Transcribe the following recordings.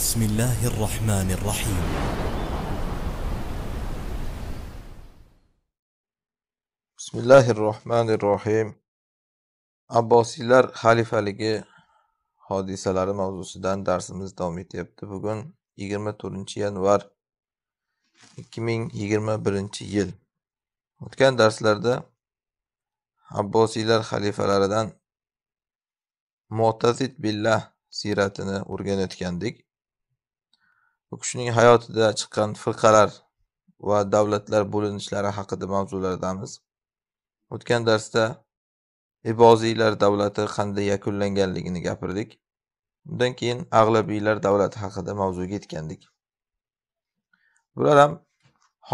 بسم الله الرحمن الرحيم بسم الله الرحمن الرحيم abbosiylar xalifaligi hodisalari mavzusidan darsimiz davom etyapti bugun 24 yanvar 2021 yil o'tgan darslarda abbosiylar xalifalaridan mo'tazid billah siyratini o'rganayotgandik u kishining hayotida chiqqan firqalar va davlatlar bo'linishlari haqida mavzulardamiz o'tgan darsda iboziylar davlati qanday yakunlanganligini gapirdik undan keyin ag'labiylar davlati haqida mavzuga yetgandik bular ham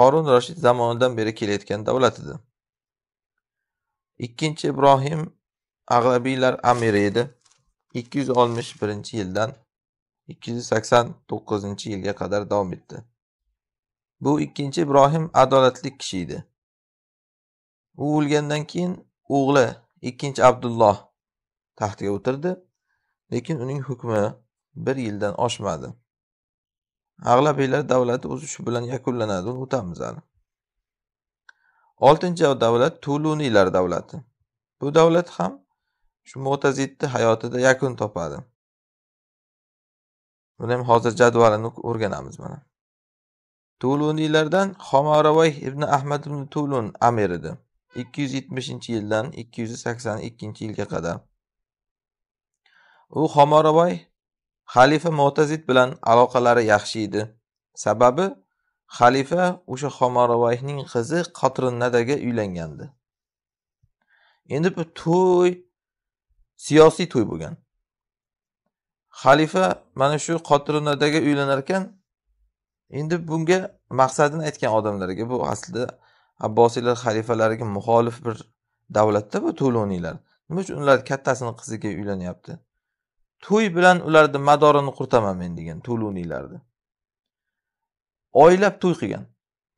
horun rashid zamonidan beri kelayotgan davlat edi ikkinchi ibrohim ag'labiylar amiri edi ikki yuz oltmish birinchi yildan 289 yilga qadar davom etdi bu ikkinchi ibrohim adolatli kishi edi u o'lgandan keyin o'g'li ikkinchi abdulloh taxtga o'tirdi lekin uning hukmi bir yildan oshmadi ag'labiylar davlati o'zi shu bilan yakunlanadi uni o'tamiz hali oltinchi davlat tuluniylar davlati bu davlat ham shu mo'tazidni hayotida yakun topadi buni ham hozir jadvalini o'rganamiz mana tuluniylardan homaravay ibn ahmad ibn tulun amir edi ikki yuz yetmishinchi yildan ikki yuz sakson ikkinchi yilga qadar u homaravay xalifa mo'tazid bilan aloqalari yaxshi edi sababi xalifa o'sha xomaravoyning qizi qotrinnadaga uylangandi endi bu to'y siyosiy to'y bo'lgan xalifa mana shu qotirunadaga uylanar ekan endi bunga maqsadini aytgan odamlarga bu aslida abbosiylar xalifalariga muxolif bir davlatda bu to'loniylar nima uchun ular kattasini qiziga uylanyapti to'y bilan ularni madorini qurtaman men degan to'loniylarni oylab to'y qilgan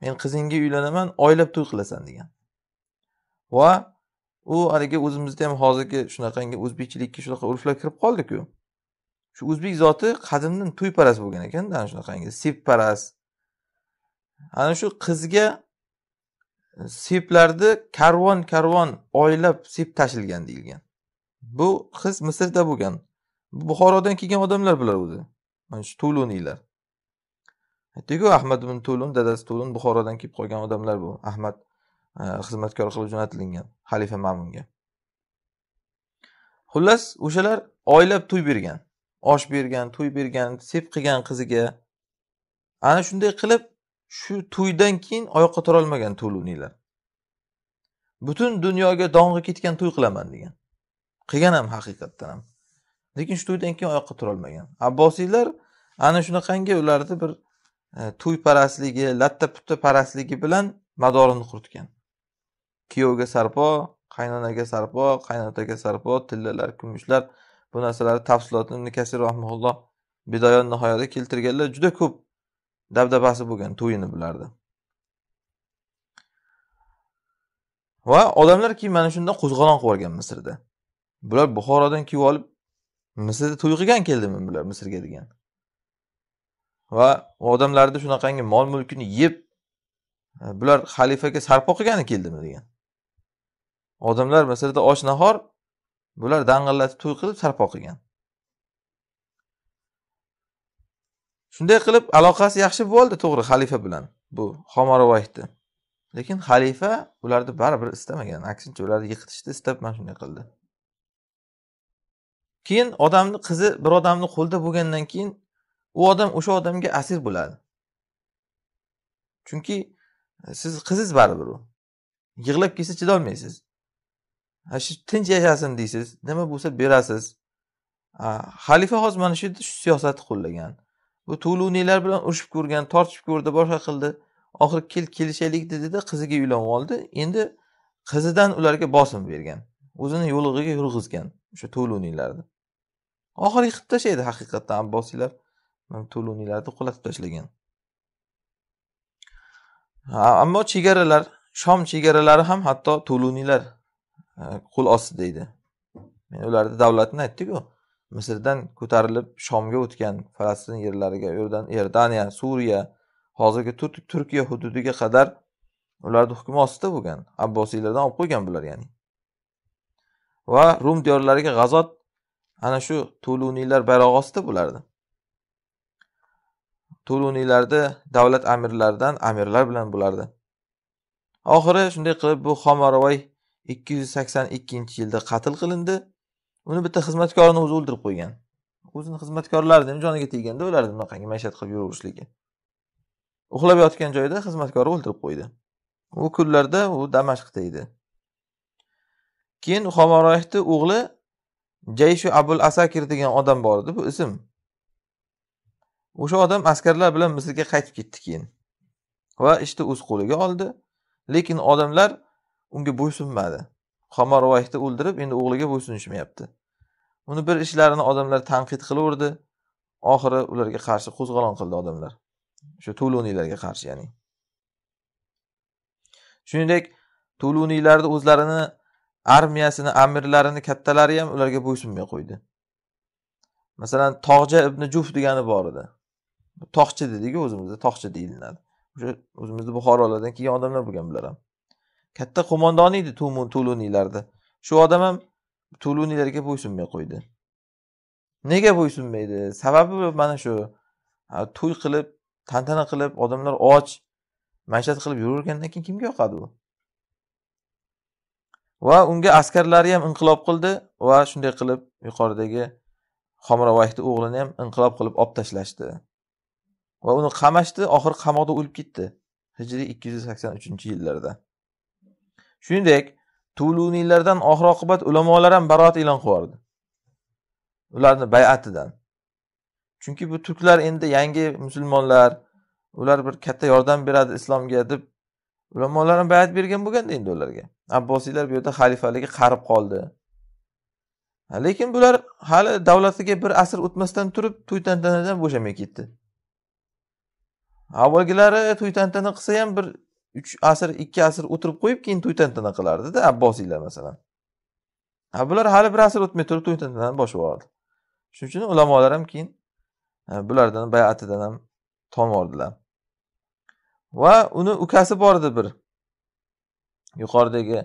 men qizingga uylanaman oylab to'y qilasan degan va u haligi o'zimizda ham hozirgi shunaqangi o'zbekchilikka shunaqa urflar kirib qoldiku shu o'zbek zoti qadimdan to'yparast bo'lgan ekanda ana shunaqangi sepparast ana shu qizga seplarni karvon karvon oylab sep tashilgan deyilgan bu qiz misrda bo'lgan buxorodan kelgan odamlar bular o'zi mana shu tuluniylar aytdiku ahmad ibn to'lun dadasi to'lun buxorodan kelib qolgan odamlar bu ahmad e, xizmatkor qilib jo'natilingan xalifa mamunga xullas o'shalar oylab to'y bergan osh bergan to'y bergan sep qilgan qiziga ana shunday qilib shu to'ydan keyin oyoqqa turolmagan to'lunilar butun dunyoga dong'i ketgan to'y qilaman degan qilgan ham haqiqatdan ham lekin shu to'ydan keyin oyoqqa turolmagan abbosiylar ana shunaqangi ularni bir e, to'y parastligi latta putta parastligi bilan madorini quritgan kuyovga sarpo qaynonaga sarpo qaynotaga sarpo tillalar kumushlar bu narsalarni tafsilotini kasir rahmaulloh bidoyon nihoyada keltirganlar juda ko'p dabdabasi bo'lgan to'yini bularni va odamlar keyin mana shunda qo'zg'olon qilib yuborgan misrda bular buxorodan kiyib olib misrda to'y qilgan keldimi bular misrga degan va odamlarni shunaqangi mol mulkini yeb bular xalifaga sarpo qilgani keldimi degan odamlar misrda och nahor bular dang'illatib to'y qilib sarpo qilgan shunday qilib aloqasi yaxshi bo'ldi to'g'ri xalifa bilan bu homarovoyni lekin xalifa ularni baribir istamagan aksincha ularni yiqitishni istab mana shunday qildi keyin odamni qizi bir odamni qo'lida bo'lgandan keyin u odam o'sha odamga asir bo'ladi chunki e, siz qiziz baribir u yig'lab kelsa chidolmaysiz shu tinch yashasin deysiz nima bo'lsa berasiz xalifa hozir mana shu siyosatni qo'llagan bu tuluniylar bilan urushib ko'rgan tortishib ko'rdi boshqa qildi oxiri kel kelishaylik dedida qiziga uylanib oldi endi qizidan ularga bosim bergan o'zini yo'lig'iga yurg'izgan o'sha tuluniylarni oxiri yiqib tashlaydi haqiqatdan abbosiylar tuluniylarni qulatib tashlagan ammo chegaralar shom chegaralari ham hatto tuluniylar qo'l ostida deydi men ularni davlatini aytdiku misrdan ko'tarilib shomga o'tgan falastin yerlariga iordaniya suriya hozirgi turkiya hududiga qadar ularni hukmi ostida bo'lgan abbosiylardan olib qo'ygan bular ya'ni va rum diyorlariga g'azot ana shu tuluniylar bayrog'i ostida bo'lardi tuluniylarni davlat amirlaridan amirlar bilan bo'lardi oxiri shunday qilib bu xomarovoy ikki yuz sakson ikkinchi yilda qatl qilindi uni bitta xizmatkorini o'zi o'ldirib qo'ygan o'zini xizmatkorlarini ham joniga tegganda ularni bunaqangi maishat qilib yuraverishligi uxlab yotgan joyida xizmatkori o'ldirib qo'ydi u kunlarda u damashqda edi keyin homoroyni o'g'li jayshu abul asakir degan odam bor edi bu ism o'sha odam askarlar bilan misrga qaytib ketdi keyin va ishni o'z qo'liga oldi lekin odamlar unga bo'ysunmadi xomorvoyni o'ldirib endi o'g'liga bo'ysunishmayapti uni bir ishlarini odamlar tanqid qilaverdi oxiri ularga qarshi qo'zg'olon qildi odamlar o'sha tuluniylarga qarshi ya'ni shuningdek tuluniylarni o'zlarini armiyasini amirlarini kattalari ham ularga bo'ysunmay qo'ydi masalan tog'ja ibn juf degani bor edi tog'chi dedikku o'zimizda tog'chi deyilinadi o'sha o'zimizni buxorolardan kelgan odamlar bo'lgan bular ham katta qo'mondon edi tuluniylarda shu odam ham tuluniylarga bo'ysunmay qo'ydi nega bo'ysunmaydi sababi mana shu to'y qilib tantana qilib odamlar och mashat qilib yuravergandan keyin kimga yoqadi u va unga askarlari ham inqilob qildi va shunday qilib yuqoridagi xomravoyni o'g'lini ham inqilob qilib olib tashlashdi va uni qamashdi oxiri qamoqda o'lib ketdi hijriy ikki yuz sakson uchinchi yillarda shuningdek tuvluniylardan oxir oqibat ulamolar ham baroat e'lon qilib yubordi ularni bay'atidan chunki bu turklar endi yangi musulmonlar ular bir katta yordam beradi islomga deb ulamolar ham bayat bergan bo'lganda endi ularga abbosiylar bu yerda xalifaligi qarib qoldi lekin bular hali davlatiga bir asr o'tmasdan turib to'y tantanadan bo'shamay ketdi avvalgilari to'y tantana qilsa ham bir uch asr ikki asr o'tirib qo'yib keyin to'y tantana qilardida abbosiylar masalan ha bular hali bir asr o'tmay turib to'y tantanani boshlab yubordi shuning uchun ulamolar ham keyin bulardan bayatidan ham tom oldilar va uni ukasi bor edi bir yuqoridagi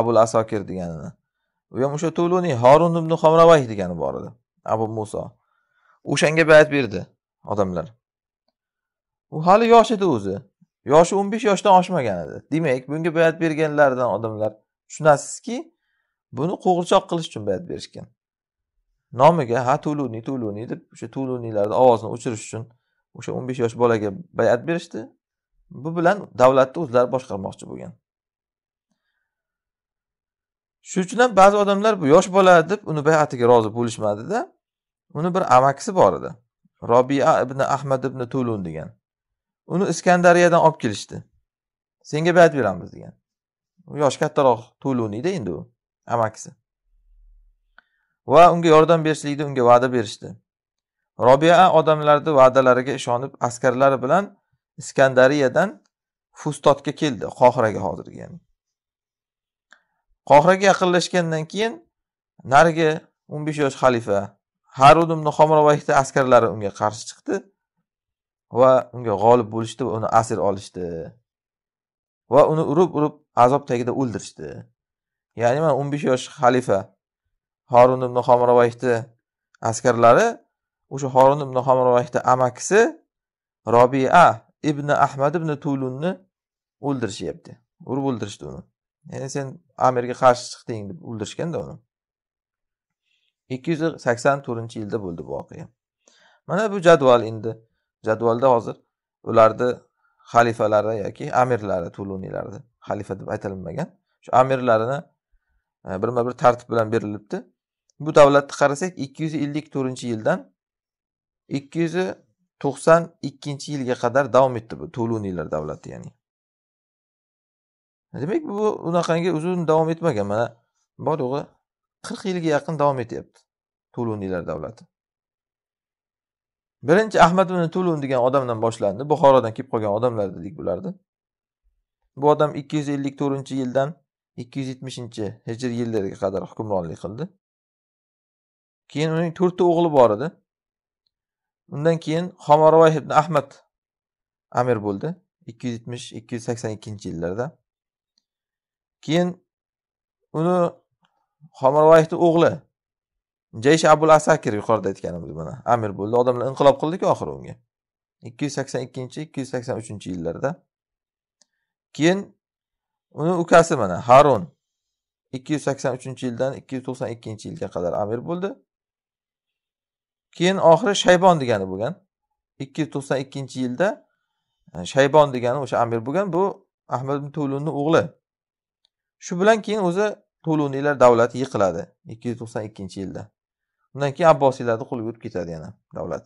abul asokir deganini u ham o'sha tuluniy horun ibn homravay degani bor edi abu muso o'shanga bayat berdi odamlar u hali yosh edi o'zi yoshi o'n besh yoshdan oshmagan edi demak bunga bayat berganlaridan odamlar tushunasizki buni qo'g'irchoq qilish uchun bayat berishgan nomiga ha tuluniy tuluniy deb o'sha tuluniylarni ovozini o'chirish uchun o'sha o'n besh yosh bolaga bayat berishdi bu bilan davlatni o'zlari boshqarmoqchi bo'lgan shuning uchun ham ba'zi odamlar bu yosh bola deb uni bayatiga rozi bo'lishmadida uni bir amakisi bor edi robia ibn ahmad ibn tulun degan uni iskandariyadan olib kelishdi senga bayat beramiz degan u yoshi kattaroq to'lunida endi u amakisi va unga yordam berishlikni unga va'da berishdi robia odamlarni va'dalariga ishonib askarlari bilan iskandariyadan fustotga keldi qohiraga hozirgi ya'ni qohiraga yaqinlashgandan keyin narigi o'n besh yosh xalifa harudumni xomrovayni askarlari unga qarshi chiqdi va unga g'olib bo'lishdi va uni asir olishdi va uni urib urib azob tagida o'ldirishdi ya'ni mana o'n besh yosh xalifa horun ibn homirovayhni askarlari o'sha horun ibn homirovayhni amakisi robia ibn ahmad ibn tulunni o'ldirishyapti urib o'ldirishdi uni ya'ni sen amirga qarshi chiqding deb o'ldirishganda uni ikki yuz sakson to'rtinchi yilda bo'ldi bu voqea mana bu jadval endi jadvalda hozir ularni xalifalari yoki amirlari tuluniylarni xalifa deb aytilinmagan shu amirlarini e, birma bir tartib bilan berilibdi bu davlatni qarasak ikki yuz ellik to'rtinchi yildan ikki yuz to'qson ikkinchi yilga qadar davom etdi bu tuluniylar davlati ya'ni demak bu unaqangi uzun davom etmagan mana bor yo'g'i qirq yilga yaqin davom etyapti tuluniylar davlati birinchi ahmad ibn tulun degan odamdan boshlandi buxorodan kelib qolgan odamlar dedik bularni bu odam ikki yuz ellik to'rtinchi yildan ikki yuz yetmishinchi hijr yillariga qadar hukmronlik qildi keyin uning to'rtta o'g'li bor edi undan keyin homarovoy ibn ahmad amir bo'ldi ikki yuz yetmish ikki yuz sakson ikkinchi yillarda keyin uni homarovoyni o'g'li jaysh abul asakir yuqorida aytganimiz mana amir bo'ldi odamlar inqilob qildiku oxiri unga ikki yuz sakson ikkinchi ikki yuz sakson uchinchi yillarda keyin uni ukasi mana harun ikki yuz sakson uchinchi yildan ikki yuz to'qson ikkinchi yilga qadar amir bo'ldi keyin oxiri shaybon degani bo'lgan ikki yuz to'qson ikkinchi yilda e, shaybon degani o'sha amir bo'lgan bu ahmad ibn o'g'li shu bilan keyin o'zi tuvluniylar davlati yiqiladi ikki yuz to'qson ikkinchi yilda undan keyin abbosiylarni qo'liga o'tib ketadi yana davlat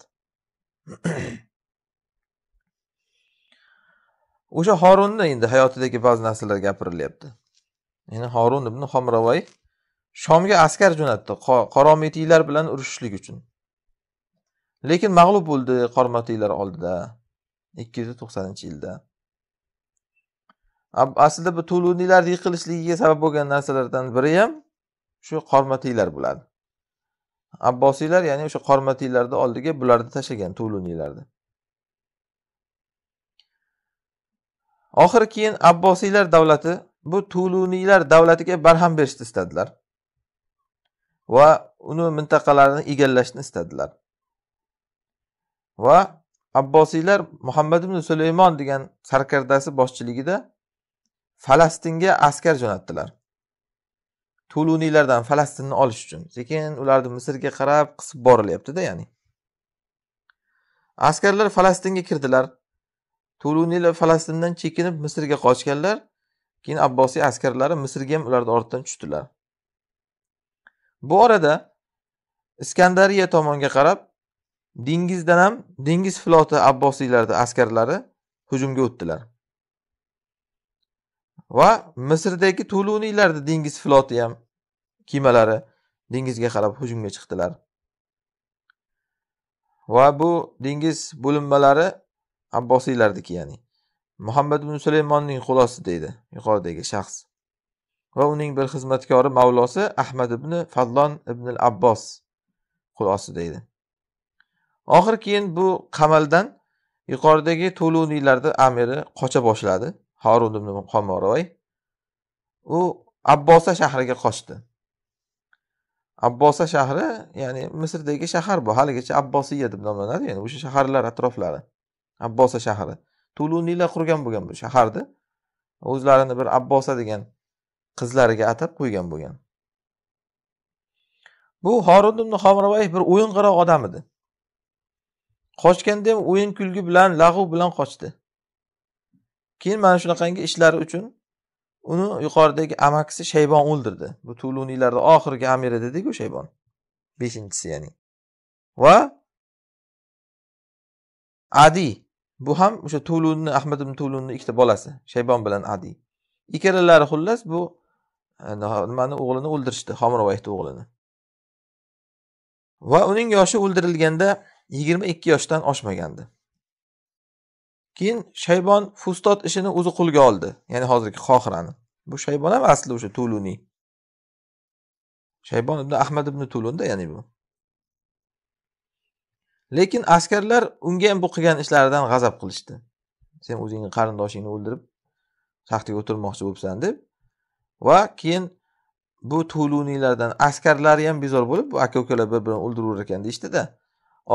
o'sha horunni endi hayotidagi ba'zi narsalar gapirilyapti ya'ni horun ibn homravoy shomga askar jo'natdi qoromiyiylar bilan urushishlik uchun lekin mag'lub bo'ldi qormatiylar oldida ikki yuz to'qsoninchi yilda aslida bu tuluniylarni yiqilishligiga sabab bo'lgan narsalardan biri ham shu qormatiylar bo'ladi abbosiylar ya'ni o'sha qormatiylarni oldiga bularni tashlagan tuvluniylarni oxiri keyin abbosiylar davlati bu tuluniylar davlatiga barham berishni istadilar va uni mintaqalarini egallashni istadilar va abbosiylar muhammad ibn sulaymon degan sarkardasi boshchiligida falastinga askar jo'natdilar tuluniylardan falastinni olish uchun sekin ularni misrga qarab qisib borilyaptida ya'ni askarlar falastinga kirdilar tuluniylar falastindan chekinib misrga qochganlar keyin abbosiy askarlari misrga ham ularni ortidan tushdilar bu orada iskandariya tomonga qarab dengizdan ham dengiz floti abbosiylarni askarlari hujumga o'tdilar va misrdagi tuluniylarda dengiz floti ham kemalari dengizga qarab hujumga chiqdilar va bu dengiz bo'linmalari abbosiylarniki ya'ni muhammad ibn sulaymonning xulosasi deydi yuqoridagi shaxs va uning bir xizmatkori mavlosi ahmad ibn fadlon ibn abbos xulosi deydi oxiri keyin bu qamaldan yuqoridagi to'luniylarni amiri qocha boshladi horun ibn qomoroy u abbosa shahriga qochdi abbosa shahri ya'ni misrdagi shahar bu haligacha abbosiya deb nomlanadi ya'ni o'sha shaharlar atroflari abbosa shahri tuluniylar qurgan bo'lgan bu shaharni o'zlarini bir abbosa degan qizlariga atab qo'ygan bo'lgan bu horun ibn homrovoy bir o'yinqiroq odam edi qochganda ham o'yin kulgi bilan lag'u bilan qochdi keyin mana shunaqangi ishlari uchun uni yuqoridagi amakisi shaybon o'ldirdi bu tuluniylarni oxirgi amiri dediku shaybon beshinchisi ya'ni va adi bu ham o'sha tulunni ahmad ibn tulunni ikkita bolasi shaybon bilan adi ikkalalari xullas bu e, nimani o'g'lini o'ldirishdi homirovayni o'g'lini va uning yoshi o'ldirilganda yigirma ikki yoshdan oshmagandi keyin shaybon fustot ishini o'zi qo'lga oldi ya'ni hozirgi xohirani bu shaybon ham asli o'sha tuluniy shaybon ibn ahmad ibn tulunda ya'ni bu lekin askarlar unga ham bu qilgan ishlaridan g'azab qilishdi sen o'zingni qarindoshingni o'ldirib taxtiga o'tirmoqchi bo'libsan deb va keyin bu tuluniylardan askarlari ham bezor bo'lib bu aka ukalar bir birini o'ldiraverar ekan deyishdida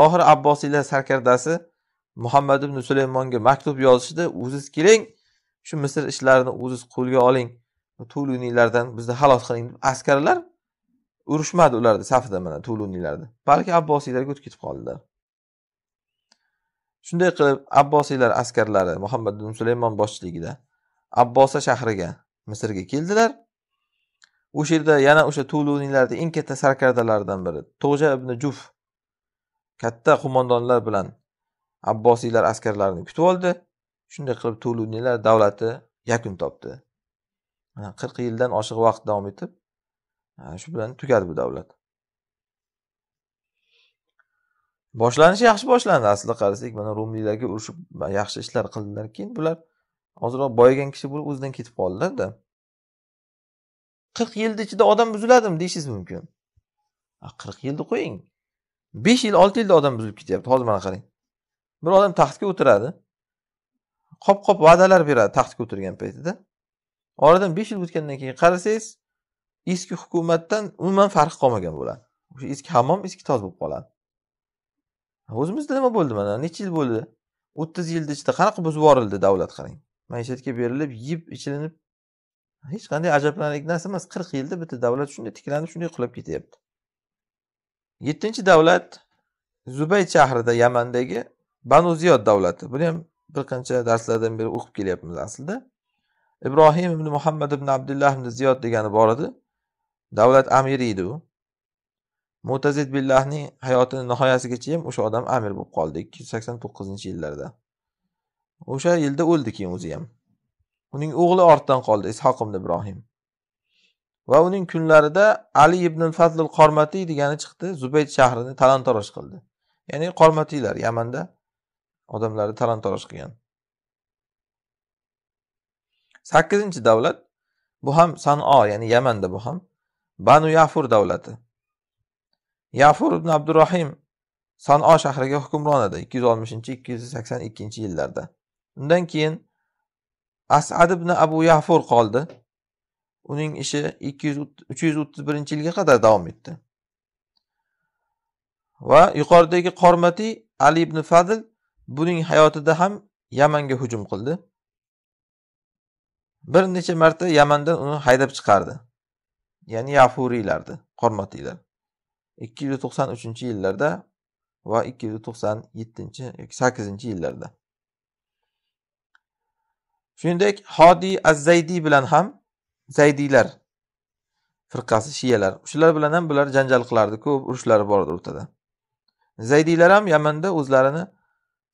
oxiri abbosiylar sarkardasi muhammad ibn sulaymonga maktub yozishdi o'ziz keling shu misr ishlarini o'ziz qo'lga oling tuluniylardan bizni halos qiling deb askarlar urushmadi ularni safida mana tuluniylarni balki abbosiylarga o'tib ketib qoldilar shunday qilib abbosiylar askarlari muhammad ibn sulaymon boshchiligida abbosa shahriga misrga keldilar o'sha yerda yana o'sha tuluniylarni eng katta sarkardalaridan biri to'ja ibn juf katta qo'mondonlar bilan abbosiylar askarlarini kutib oldi shunday qilib tuvluniylar davlati yakun topdi qirq yildan oshiq vaqt davom etib shu bilan tugadi bu davlat boshlanishi yaxshi boshlandi aslida qarasak mana rumiylarga urushib yaxshi ishlar qildilar keyin bular ozroq boyigan kishi bo'lib o'zidan ketib qoldilarda qirq yilni ichida odam buziladimi deyishingiz mumkin qirq yilni qo'ying besh yil olti yilda odam buzilib ketyapti hozir mana qarang bir odam taxtga o'tiradi qop qop va'dalar beradi taxtga o'tirgan paytida oradan besh yil o'tgandan keyin qarasangiz eski hukumatdan umuman farqi qolmagan bo'ladi o'sha eski hammom eski toz bo'lib qoladi o'zimizda nima bo'ldi mana necha yil bo'ldi o'ttiz yilni ichida qanaqa buzib yuborildi davlat qarang maishatga berilib yeb ichilinib hech qanday ajablanarli narsa emas qirq yilda bitta davlat shunday tiklanib shunday qulab ketyapti yettinchi davlat zubay shahrida yamandagi banu ziyod davlati buni ham bir qancha darslardan beri o'qib kelyapmiz aslida ibrohim ibn muhammad ibn abdulloh ibn ziyod degani bor edi davlat amiri edi u mutazid billahning hayotini nihoyasigacha ham o'sha odam amir bo'lib qoldi ikki yuz sakson to'qqizinchi yillarda o'sha yilda o'ldi keyin o'zi ham uning o'g'li ortdan qoldi ishoq ibn ibrohim va uning kunlarida ali ibn fazlul qormatiy degani chiqdi zubayd shahrini talon toroj qildi ya'ni qormatiylar yamanda odamlarni talon toroj qilgan sakkizinchi davlat bu ham sano ya'ni yamanda bu ham banu yafur davlati yafur ibn abdurahim sano shahriga hukmron edi ikki yuz oltmishinchi ikki yuz sakson ikkinchi yillarda undan keyin asad ibn abu yafur qoldi uning ishi ikki yuz uch yuz o'ttiz birinchi yilga qadar davom etdi va yuqoridagi qormatiy ali ibn fadl buning hayotida ham yamanga hujum qildi bir necha marta yamandan uni haydab chiqardi ya'ni yafuriylardi qormatiylar ikki yuz to'qson uchinchi yillarda va ikki yuz to'qson yettinchi yoki sakkizinchi yillarda shuningdek hodiy az zaydiy bilan ham zaydiylar firqasi shiyalar shular bilan ham bular janjal qilardi ko'p urushlari bor edi o'rtada zaydiylar ham yamanda o'zlarini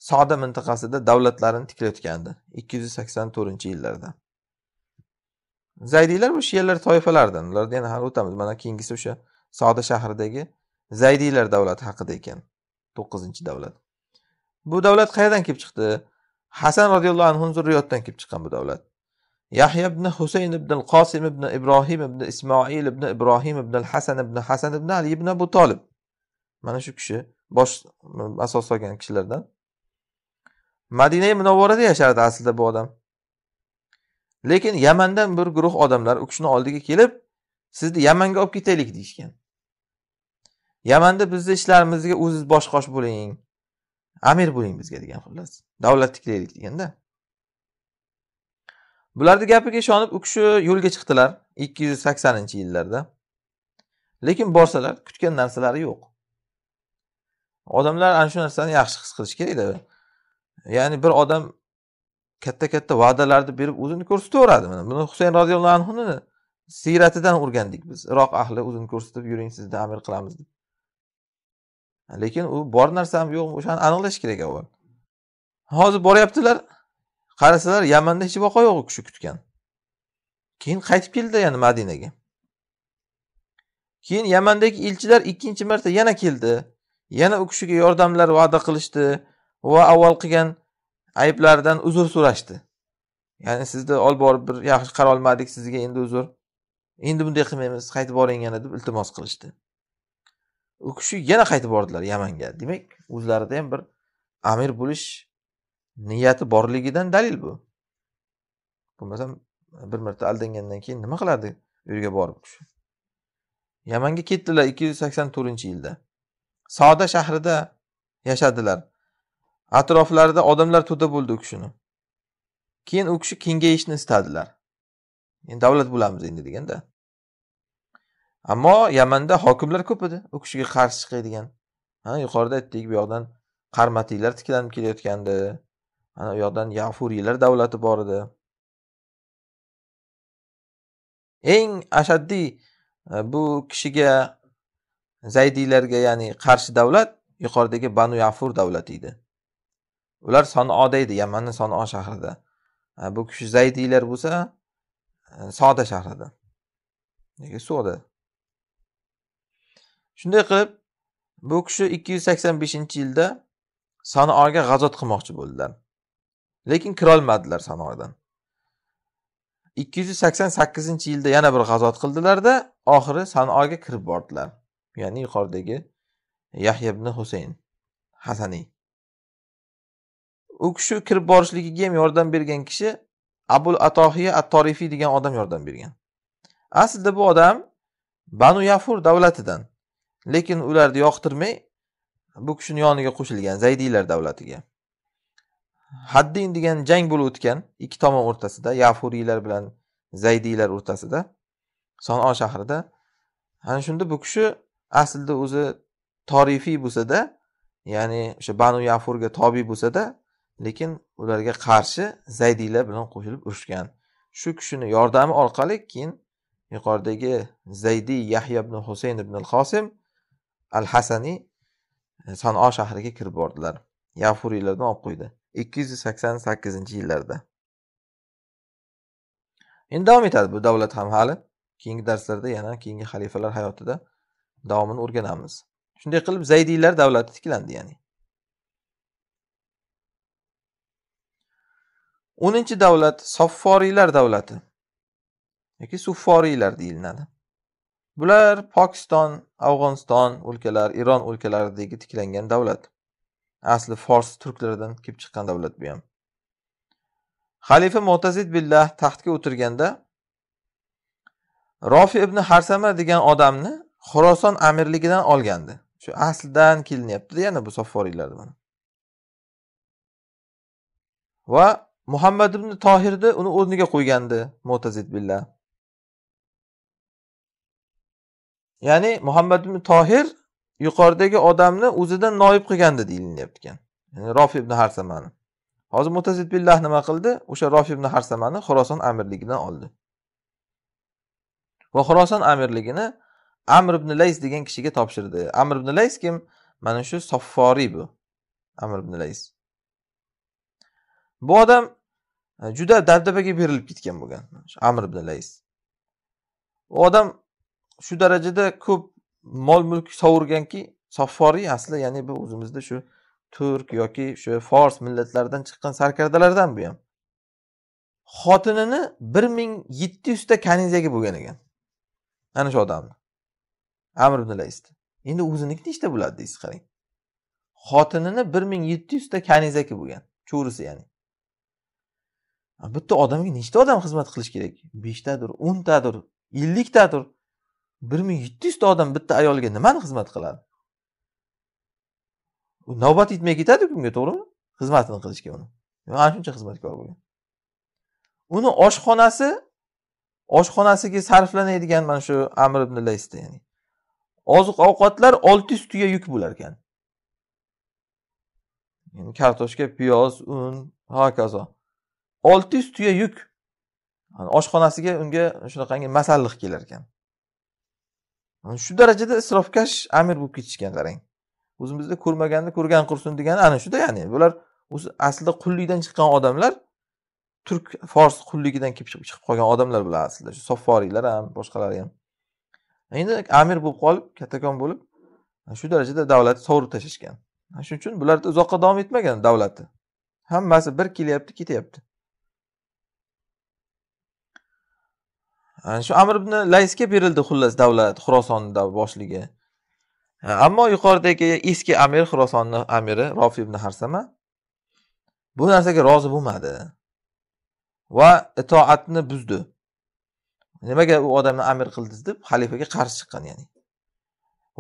Soda mintaqasida davlatlarini tiklayotgandi 284 yillarda. Zaydiylar bu shiyalar toifalaridan. ularni yana hali o'tamiz. Mana keyingisi o'sha Soda shahridagi Zaydiylar davlati haqida ekan. 9-davlat. Bu davlat qayerdan kelib chiqdi? Hasan roziyallohu anhu zurriyotdan kelib chiqqan bu davlat. Yahya ibn Husayn ibn qosim ibn Ibrohim ibn Ismoil ibn Ibrohim ibn al-Hasan ibn Hasan ibn Ali ibn Abu Talib. Mana shu kishi bosh asos solgan kishilardan. madina munavvarada yashardi aslida bu odam lekin yamandan bir guruh odamlar u kishini oldiga kelib sizni yamanga olib ketaylik deyishgan yamanda bizni ishlarimizga o'ziz bosh qosh bo'ling amir bo'ling bizga degan xullas davlat tiklaylik deganda bularni gapiga ishonib u kishi yo'lga chiqdilar ikki yuz saksoninchi yillarda lekin borsalar kutgan narsalari yo'q odamlar ana shu narsani yaxshi his qilish kerakda ya'ni bir odam katta katta va'dalarni berib o'zini ko'rsataveradi mana buni husayn roziyallohu anhuni siyratidan o'rgandik biz iroq ahli o'zini ko'rsatib yuring sizni amir qilamiz deb lekin u bor narsami yo'qmi o'shani aniqlash kerak avval hozir boryaptilar qarasalar yamanda hech vaqo yo'q u kishi kutgan keyin qaytib keldi yana madinaga keyin yamandagi elchilar ikkinchi marta yana keldi yana u kishiga yordamlar va'da qilishdi va avval qilgan ayblaridan uzr so'rashdi ya'ni sizni olib borib bir yaxshi qarolmadik sizga endi uzr endi bunday qilmaymiz qaytib boring yana deb iltimos qilishdi u kishi yana qaytib bordilar yamanga demak o'zlarida ham bir amir bo'lish niyati borligidan dalil bu bo'lmasam bir marta aldangandan keyin nima qiladi u yerga borib kishi yamanga ketdilar ikki yuz sakson to'rtinchi yilda soda shahrida yashadilar atroflarida odamlar to'da bo'ldi u kishini keyin u kishi kengayishni istadilar endi davlat bo'lamiz endi deganda ammo yamanda hokimlar ko'p edi u kishiga qarshi chiqadigan ha yuqorida aytdik bu yoqdan qarmatiylar tiklanib kelayotgandi ana u yoqdan yafuriylar davlati bor edi eng ashaddiy e, bu kishiga zaydiylarga ya'ni qarshi davlat yuqoridagi banu yafur davlati edi ular sanoda edi yamanni sano shahrida bu kishi zaydiylar bo'lsa e, soda shahrida nega suvda shunday qilib bu kishi ikki yuz sakson beshinchi yilda sanoga g'azot qilmoqchi bo'ldilar lekin kirolmadilar sanodan ikki yuz sakson sakkizinchi yilda yana bir g'azot qildilarda oxiri sanoga kirib bordilar ya'ni yuqoridagi yahya ibn husayn hasaniy u kishi kirib borishligiga ham yordam bergan kishi abul atohiya at torifiy degan odam yordam bergan aslida bu odam banu yafur davlatidan lekin ularni yoqtirmay bu kishini yoniga qo'shilgan zaydiylar davlatiga haddin degan jang bo'lib o'tgan ikki tomon o'rtasida yafuriylar bilan zaydiylar o'rtasida sono shahrida ana shunda bu kishi aslida o'zi torifiy bo'lsada ya'ni o'sha banu yafurga tobe bo'lsada lekin ularga qarshi zaydiylar bilan qo'shilib urushgan shu kishini yordami orqali keyin yuqoridagi zaydiy yahya ibn husayn ibn al hosim al hasaniy e, sano shahriga kirib bordilar yafuriylardan olib qo'ydi ikki yuz sakson sakkizinchi yillarda endi davom etadi bu davlat ham hali keyingi darslarda yana keyingi xalifalar hayotida davomini o'rganamiz shunday qilib zaydiylar davlati tiklandi ya'ni o'ninchi davlat sofforiylar davlati yoki sufforiylar deyilinadi bular pokiston afg'oniston o'lkalar iron o'lkalaridagi tiklangan davlat asli fors turklaridan kelib chiqqan davlat bu ham xalifa mo'tazid billah taxtga o'tirganda rofi ibn harsama degan odamni xuroson amirligidan olgandi shu aslidan kelinyaptida yana bu sofforiylar va muhammad ibn tohirni uni o'rniga qo'ygandi billah ya'ni muhammad ibn tohir yuqoridagi odamni o'zidan noyib qilgandi deyilyapti ekan ya'ni rofi ibn harsamani hozir billah nima qildi o'sha rofi ibn harsamani xuroson amirligidan oldi va xuroson amirligini amr ibn lays degan kishiga topshirdi amr ibn lays kim mana shu sofforiy bu amr ibn lays Bu odam e, juda dabdabaga berilib ketgan bo'lgan Amr ibn Lays. U odam shu darajada ko'p mol mulk sovurganki, Sofforiy asli, ya'ni bu o'zimizda shu turk yoki shu fors millatlaridan chiqqan sarkardalardan bu ham. Xotinini 1700 ta kanizaga bo'lgan ekan. Ana shu odamni. Amr ibn Laysni. Endi o'ziniki nechta bo'ladi deysiz qarang. Xotinini 1700 ta kanizaki bo'lgan, cho'risi ya'ni. bitta odamga nechta odam xizmat qilish kerak beshtadir o'ntadir elliktadir bir ming yetti yuzta odam bitta ayolga nimani xizmat qiladi u navbat yetmay ketadiku unga to'g'rimi xizmatini qilishga uni ana shuncha xizmatkor bo'lgan uni oshxonasi oshxonasiga sarflanadigan mana shu amir ibn laysda ya'ni oziq ovqatlar olti yuz tuya yuk bo'lar ekan yani kartoshka piyoz un hokazo olti yuz tuya yuk oshxonasiga unga shunaqangi masalliq kelar ekan shu darajada isrofkash amir bo'lib ketishgan qarang o'zimizda ko'rmaganni ko'rgan qursin degani ana shuda ya'ni bular o'zi aslida qullikdan chiqqan odamlar turk fors qulligidan kelib chiqib qolgan odamlar bular aslida shu sofforiylar ham boshqalari ham endi amir bo'lib qolib kattakon bo'lib shu darajada davlatni sovurib tashlashgan shuning uchun bularda uzoqqa davom etmagan davlati hammasi bir kelyapti ketyapti shu amr ibn laysga berildi xullas davlat xurosonni boshligi ammo yuqoridagi eski amir xurosonni amiri rofi ibn harsama bu narsaga rozi bo'lmadi va itoatni buzdi nimaga u odamni amir qildiz deb xalifaga qarshi chiqqan ya'ni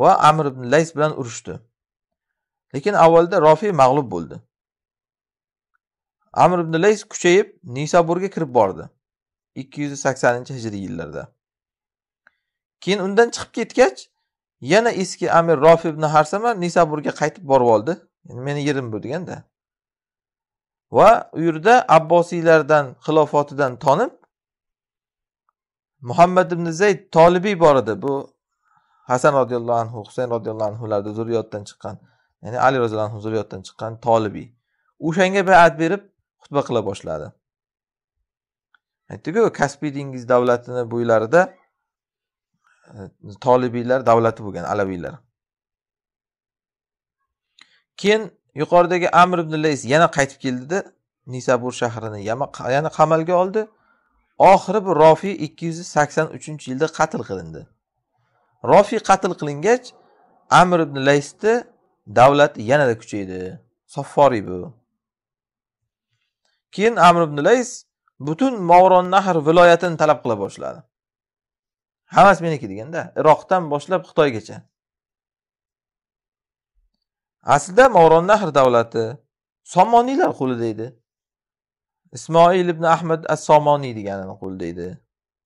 va amir ibn lays bilan urushdi lekin avvalda rofiy mag'lub bo'ldi amir ibn lays kuchayib nisaburga kirib bordi ikki yuz saksoninchi hijriy yillarda keyin undan chiqib ketgach yana eski amir rofi ibn harsama nisaburga qaytib borib oldi yani meni yerim bu deganda va u yerda abbosiylardan xilofotidan tonib muhammad ibn zayd tolibiy bor edi bu hasan roziyallohu anhu husayn roziyallohu anhularni zurriyotdan chiqqan ya'ni ali roziyallohu anhu zurriyotdan chiqqan tolibiy o'shanga bayat berib xutba qila boshladi aytdiku kaspiy dengiz davlatini bo'ylarida e, tolibiylar davlati bo'lgan alaviylar keyin yuqoridagi amr ibn lays yana qaytib keldida nisabur shahrini yana qamalga oldi oxiri bu rofiy ikki yuz sakson uchinchi yilda qatl qilindi rofiy qatl qilingach amr ibn laysni davlati yanada kuchaydi sofforiy bu keyin amr ibn lays butun movaronnahr viloyatini talab qila boshladi hammasi meniki deganda iroqdan boshlab xitoygacha aslida movaronnahr davlati somoniylar qo'lida edi ismoil ibn ahmad as somoniy deganini qo'lida edi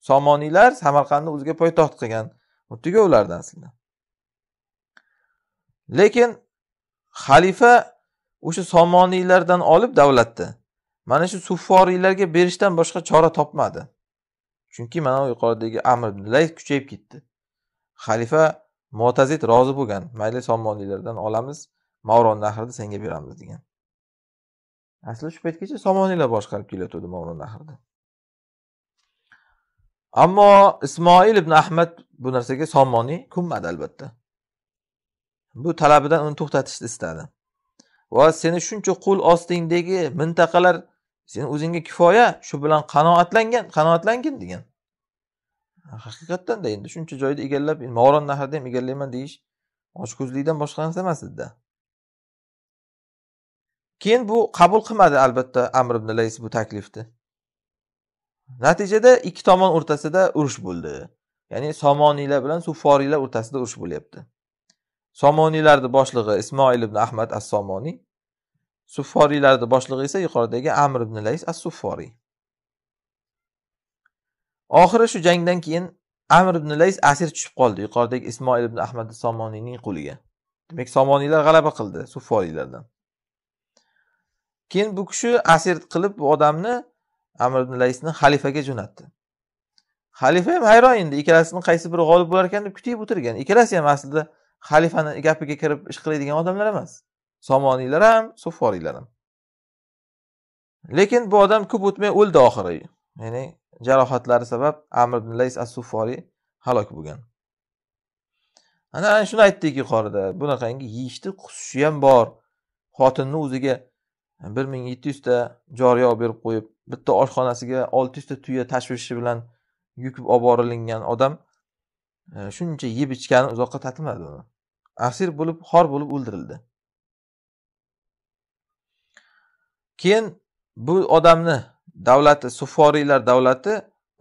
somoniylar samarqandni o'ziga poytaxt qilgan xuddiga ulardan aslida lekin xalifa o'sha somoniylardan olib davlatni mana shu sufforiylarga berishdan boshqa chora topmadi chunki mana yuqoridagi amr ibn kuchayib ketdi xalifa mo'tazid rozi bo'lgan mayli somoniylardan olamiz mavron nahrni senga beramiz degan asli shu paytgacha somoniylar boshqarib kelayotgandi mavron nahrni ammo ismoil ibn ahmad bu narsaga somoniy ko'nmadi albatta bu talabidan uni to'xtatishni istadi va seni shuncha qo'l ostingdagi mintaqalar sen o'zingga kifoya shu bilan qanoatlangan qanoatlangin degan haqiqatdanda endi shuncha joyda egallab moron nahrni ham egallayman deyish ochko'zlikdan boshqa narsa emas edi keyin bu qabul qilmadi albatta amr ibn lays bu taklifni natijada ikki tomon o'rtasida urush bo'ldi ya'ni somoniylar bilan suforiylar o'rtasida urush bo'lyapti somoniylarni boshlig'i ismoil ibn ahmad as somoniy sufforiylarni boshlig'i esa yuqoridagi amr ibn lays as sufforiy oxiri shu jangdan keyin amr ibn lays asir tushib qoldi yuqoridagi ismoil ibn ahmad somoniyning qo'liga demak somoniylar g'alaba qildi sufforiylardan keyin bu kishi asir qilib bu odamni amr ibn laysni xalifaga jo'natdi xalifa ham hayron endi ikkalasini qaysi biri g'olib bo'lar ekan deb kutib o'tirgan ikkalasi ham aslida xalifani gapiga kirib ish qiladigan odamlar emas somoniylar ham sufforiylar ham lekin bu odam ko'p o'tmay o'ldi oxiri ya'ni jarohatlari sabab amr ibn lays as sufforiy halok bo'lgan ana ana shuni aytdik yuqorida bunaqangi yeyishni qusishi ham bor xotinni o'ziga bir ming yetti yuzta joriya olib berib qo'yib bitta oshxonasiga olti yuzta tuya tashvishi bilan yukib olib borilingan odam e, shuncha yeb ichgani uzoqqa tatimadi uni asir bo'lib xor bo'lib o'ldirildi keyin bu odamni davlati sufforiylar davlati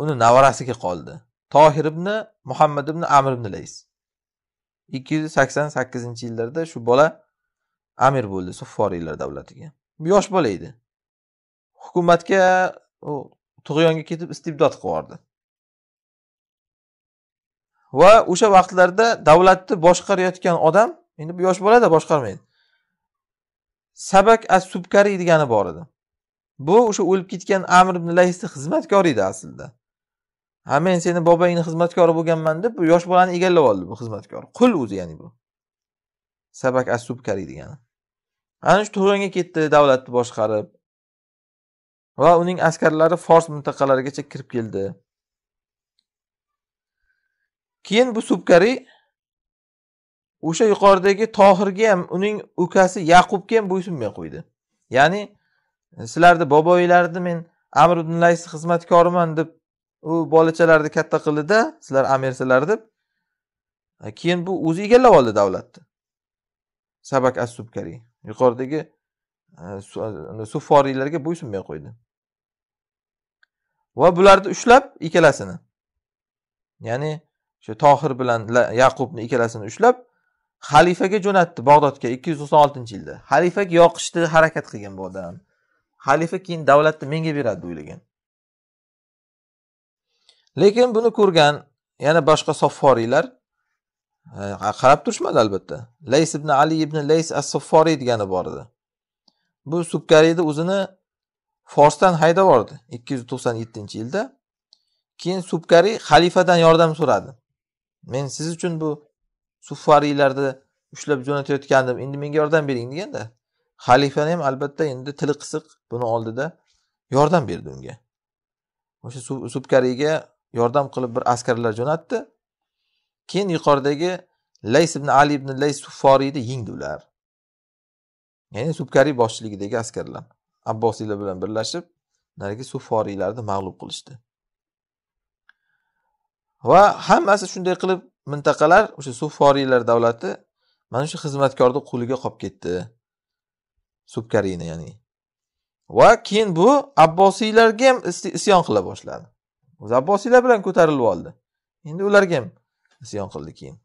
uni navarasiga qoldi tohir ibn muhammad ibn amir ibn lays ikki yuz sakson sakkizinchi yillarda shu bola amir bo'ldi sufforiylar davlatiga yosh bola edi hukumatga u tug'yonga ketib istibdod qilib yubordi va o'sha vaqtlarda davlatni boshqarayotgan odam endi bu yosh bolada boshqarmaydi sabak as subkari degani bor edi bu o'sha o'lib ketgan amir ibn laysni xizmatkori edi aslida ha men seni bobongni xizmatkori bo'lganman deb yosh bolani egallab oldi bu xizmatkor qul o'zi ya'ni bu sabak as subkari degani ana shu to'g'onga ketdi davlatni boshqarib va uning askarlari fors mintaqalarigacha kirib keldi keyin bu subkari o'sha yuqoridagi tohirga ham uning ukasi yaqubga ham bo'ysunmay qo'ydi ya'ni sizlarni boboyinglarni men amir ibn lays xizmatkoriman deb u bolachalarni katta qildida sizlar amirsizlar deb keyin bu o'zi egallab oldi davlatni sabak as subkari yuqoridagi suforiylarga bo'ysunmay qo'ydi va bularni ushlab ikkalasini ya'ni o'sha tohir bilan yaqubni ikkalasini ushlab xalifaga jo'natdi bog'dodga ikki yuz to'qson oltinchi yilda xalifaga yoqishni harakat qilgan bu odam xalifa keyin davlatni menga beradi deb o'ylagan lekin buni ko'rgan yana boshqa sofforiylar qarab turishmadi albatta lays ibn ali ibn lays as sofforiy degani bor edi bu subkariyni o'zini forsdan haydab yubordi ikki yuz to'qson yettinchi yilda keyin subkariy xalifadan yordam so'radi men siz uchun bu suffariylarda ushlab jo'natayotgandim endi menga yordam bering deganda xalifani ham albatta endi tili qisiq buni oldida yordam berdi unga o'sha subkariga yordam qilib bir askarlar jo'natdi keyin yuqoridagi lays ibn ali ibn lays sufforiyni yengdi ular ya'ni subkariy boshchiligidagi askarlar abbosiylar bilan birlashib narigi sufforiylarni mag'lub qilishdi va hammasi shunday qilib mintaqalar o'sha sufforiylar davlati mana shu xizmatkorni qo'liga qolib ketdi subkariyni ya'ni va keyin bu abbosiylarga ham isyon qila boshladi o'zi abbosiylar bilan ko'tarilib oldi endi ularga ham isyon qildi keyin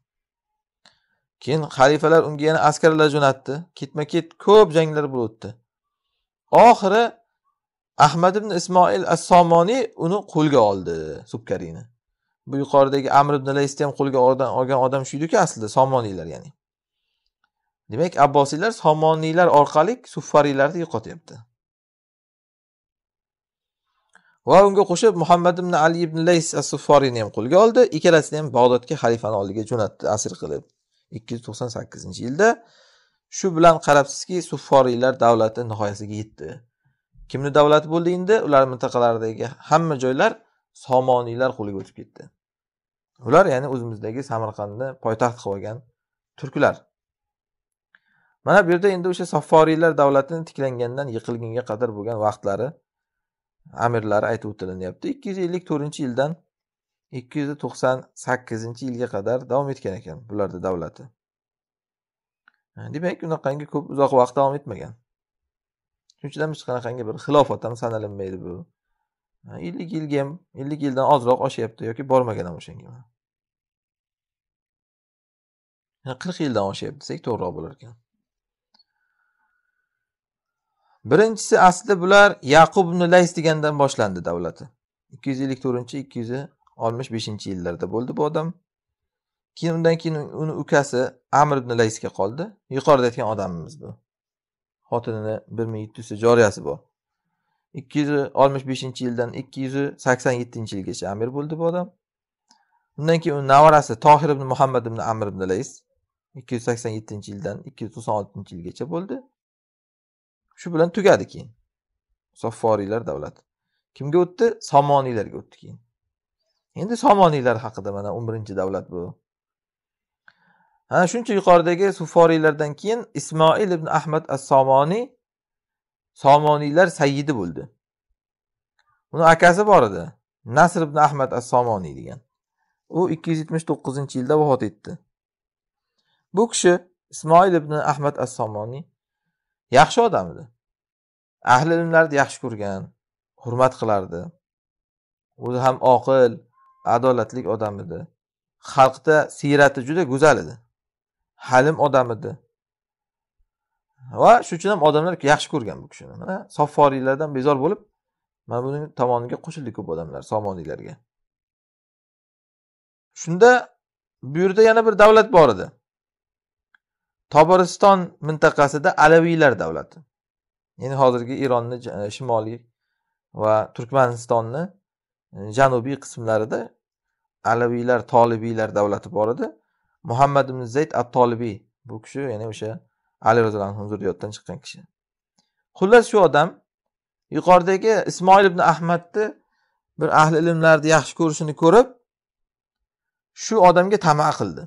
keyin xalifalar unga yana askarlar jo'natdi ketma ket ko'p janglar bo'lib o'tdi oxiri ahmad ibn ismoil as somoniy uni qo'lga oldi subkariyni bu yuqoridagi amr ibn laysni ham qo'lga olgan odam shu ediku aslida somoniylar ya'ni demak abbosiylar somoniylar orqali suffariylarni yo'qotyapti va unga qo'shib muhammad ibn ali ibn lays as sufforiyni ham qo'lga oldi ikkalasini ham bag'dodga xalifani oldiga jo'natdi asir qilib ikki yuz to'qson sakkizinchi yilda shu bilan qarabsizki sufforiylar davlati nihoyasiga yetdi kimni davlati bo'ldi endi ular mintaqalaridagi hamma joylar somoniylar qo'liga o'tib ketdi ular ya'ni o'zimizdagi samarqandni poytaxt qilib olgan turklar mana bu yerda endi o'sha safforiylar davlatini tiklangandan yiqilgunga qadar bo'lgan vaqtlari amirlari aytib o'tilinyapti ikki yuz ellik to'rtinchi yildan ikki yuz to'qson sakkizinchi yilga qadar davom etgan ekan bularni davlati e, demak unaqangi ko'p uzoq vaqt davom etmagan shuning uchun hech qanaqangi bir xilofat ham sanalinmaydi bu ellik yilga ham ellik yildan ozroq oshyapti yoki bormagan ham o'shanga qirq yildan oshyapti desak to'g'riroq bo'lar ekan birinchisi aslida bular yaqub ibn degandan boshlandi davlati ikki yuz ellik to'rtinchi ikki yuz oltmish beshinchi yillarda bo'ldi bu odam keyin undan keyin uni ukasi amr ibn laysga qoldi yuqorida aytgan odamimiz bu xotinini bir ming yetti yuzta joriyasi bor ikki yuz oltmish beshinchi yildan ikki yuz sakson yettinchi yilgacha amir bo'ldi bu odam undan keyin uni navarasi tohir ibn muhammad ibn amir ibn lays ikki yuz sakson yettinchi yildan ikki yuz to'qson oltinchi yilgacha bo'ldi shu bilan tugadi keyin soforiylar davlati kimga o'tdi somoniylarga o'tdi keyin endi somoniylar haqida mana o'n birinchi davlat bu ha shuncha yuqoridagi suforiylardan keyin ismoil ibn ahmad as somoniy somoniylar sayidi bo'ldi uni akasi bor edi nasr ibn ahmad as somoniy degan u ikki yuz yetmish to'qqizinchi yilda vafot etdi bu kishi ismoil ibn ahmad as somoniy yaxshi odam edi ahli ilmlarni yaxshi ko'rgan hurmat qilardi o'zi ham oqil adolatli odam edi xalqda siyrati juda go'zal edi halim odam edi va shuning uchun ham odamlar yaxshi ko'rgan bu kishini mana sofforiylardan bezor bo'lib mana buning tomoniga qo'shildi ko'p odamlar somoniylarga shunda bu yerda yana bir davlat bor edi tobariston mintaqasida alaviylar davlati ya'ni hozirgi eronni e, shimoliy va turkmanistonni e, janubiy qismlarida alaviylar tolibiylar davlati bor edi muhammad ibn zayd at tolibiy bu kishi ya'ni o'sha ali roziyallohu anhu zurriyotdan chiqqan kishi xullas shu odam yuqoridagi ismoil ibn ahmadni bir ahli ilmlarni yaxshi ko'rishini ko'rib shu odamga tama qildi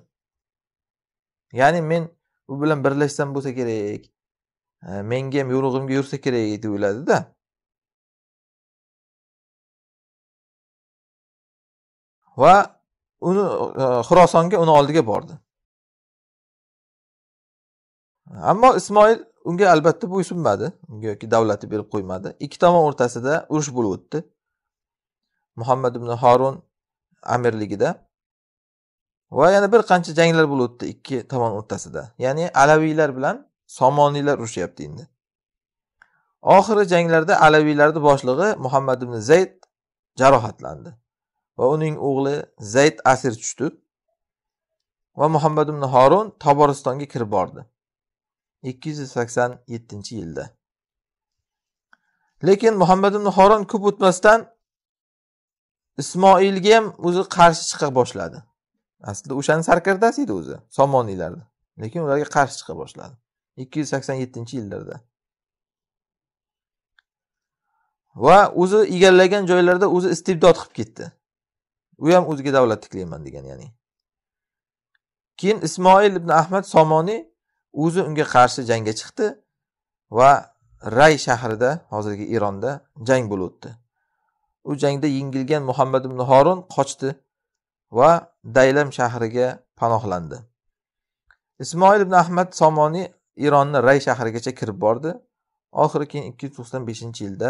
ya'ni men u bilan birlashsam bo'lsa kerak e, menga ham yo'rig'imga yursa kerak deb o'yladida va uni e, xurosonga uni oldiga bordi ammo ismoil unga albatta bo'ysunmadi unga yoki davlatni berib qo'ymadi ikki tomon o'rtasida urush bo'lib o'tdi muhammad ibn horun amirligida va yana bir qancha janglar bo'lib o'tdi ikki tomon o'rtasida ya'ni alaviylar bilan somoniylar urushyapti endi oxiri janglarda alaviylarni boshlig'i muhammad ibn zayd jarohatlandi va uning o'g'li zayd asir tushdi va muhammad ibn horun toboristonga kirib bordi 287 yilda lekin muhammad ibn horon ko'p o'tmasdan ismoilga ham o'zi qarshi chiqa boshladi aslida o'shani sarkardasi edi o'zi somoniylarni lekin ularga qarshi chiqa boshladi ikki yuz sakson yettinchi yillarda va o'zi egallagan joylarda o'zi istibdod qilib ketdi u ham o'ziga davlat tiklayman degan ya'ni keyin ismoil ibn ahmad somoniy o'zi unga qarshi jangga chiqdi va ray shahrida hozirgi eronda jang bo'lib o'tdi u jangda yengilgan muhammad ibn horun qochdi va daylam shahriga panohlandi ismoil ibn ahmad somoniy eronni ray shahrigacha kirib bordi oxiri keyin ikki yuz to'qson beshinchi yilda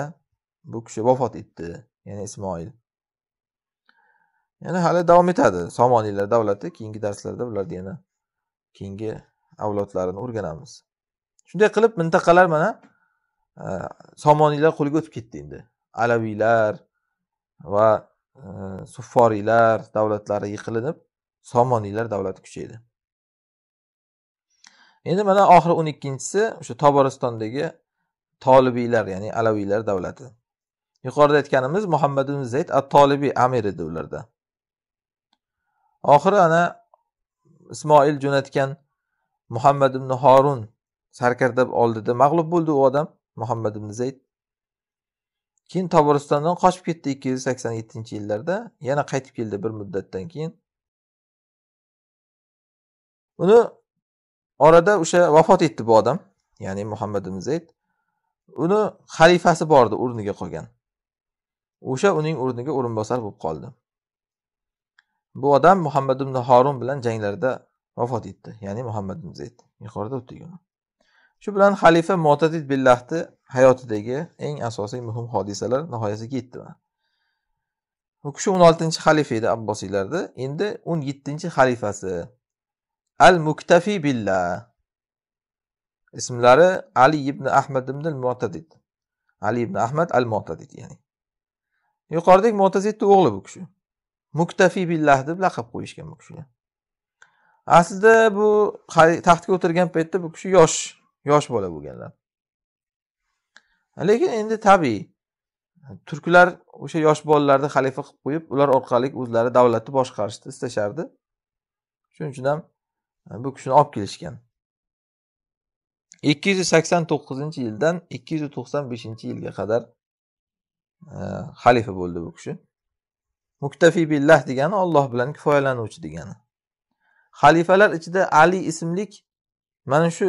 bu kishi vafot etdi ya'ni ismoil yana hali davom etadi somoniylar davlati keyingi darslarda ularni yana keyingi avlodlarini o'rganamiz shunday qilib mintaqalar mana e, somoniylar qo'liga o'tib ketdi endi alaviylar va e, sufforiylar davlatlari yiqilinib somoniylar davlati kuchaydi endi mana oxiri o'n ikkinchisi o'sha toborostondagi tolibiylar ya'ni alaviylar davlati yuqorida aytganimiz muhammad ibn zayd at tolibiy amir edi ularda oxiri ana ismoil jo'natgan muhammad ibn horun sarkardab oldida mag'lub bo'ldi u odam muhammad ibn zayd keyin tobaristondan qochib ketdi ikki yuz sakson yettinchi yillarda yana qaytib keldi bir muddatdan keyin uni orada o'sha vafot etdi bu odam ya'ni muhammad ibn zayd uni xalifasi bor edi o'rniga qolgan o'sha uning o'rniga o'rinbosar bo'lib qoldi bu odam muhammad ibn horun bilan janglarda vafot etdi ya'ni muhammad ibn zayd yuqorida o'tdik uni shu bilan xalifa motadid billahni hayotidagi eng asosiy muhim hodisalar nihoyasiga yetdi u kishi o'n oltinchi xalifa edi abbosiylarda endi o'n yettinchi xalifasi al muktafi billah ismlari ali ibn ahmad ibn al motadid ali ibn ahmad al motadid ya'ni yuqoridagi mo'tazidni o'g'li bu kishi muktafi billah deb laqab qo'yishgan bu kishiga aslida bu taxtga o'tirgan paytda bu kishi yosh yosh bola bo'lganlar lekin endi tabiiy turklar o'sha yosh bolalarni xalifa qilib qo'yib ular orqali o'zlari davlatni boshqarishni istashardi shuning uchun ham e, bu kishini olib kelishgan ikki yuz sakson to'qqizinchi yildan ikki yuz to'qson beshinchi yilga qadar e, xalifa bo'ldi bu kishi muktafi billah degani olloh bilan kifoyalanuvchi degani xalifalar ichida ali ismlik mana shu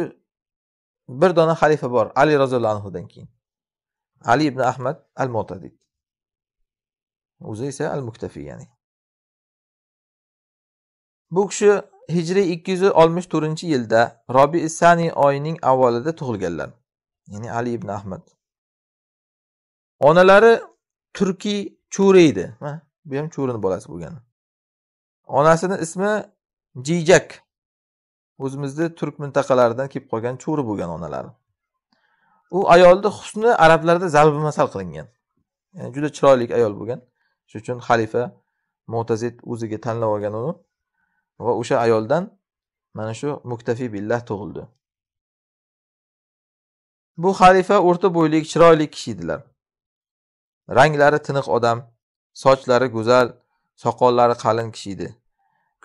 bir dona xalifa bor ali roziyallohu anhudan keyin ali ibn ahmad al motadi o'zi esa al muktafiy ya'ni bu kishi hijriy ikki yuz oltmish to'rtinchi yilda robi isani oyining avvalida tug'ilganlar ya'ni ali ibn ahmad onalari turkiy cho'ri edi bu ham cho'rini bolasi bo'lgan onasini ismi Jijak o'zimizni turk mintaqalaridan kelib qolgan cho'ri bo'lgan onalari. U ayolni husni arablarda zalbi masal qilingan. Ya'ni juda chiroyli ayol bo'lgan. Shuning uchun xalifa Mu'tazid o'ziga tanlab olgan uni va o'sha ayoldan mana shu muktafi billah tug'ildi. Bu xalifa o'rta bo'yli, chiroyli kishi edilar. Ranglari tiniq odam, sochlari go'zal, soqollari qalin kishi edi.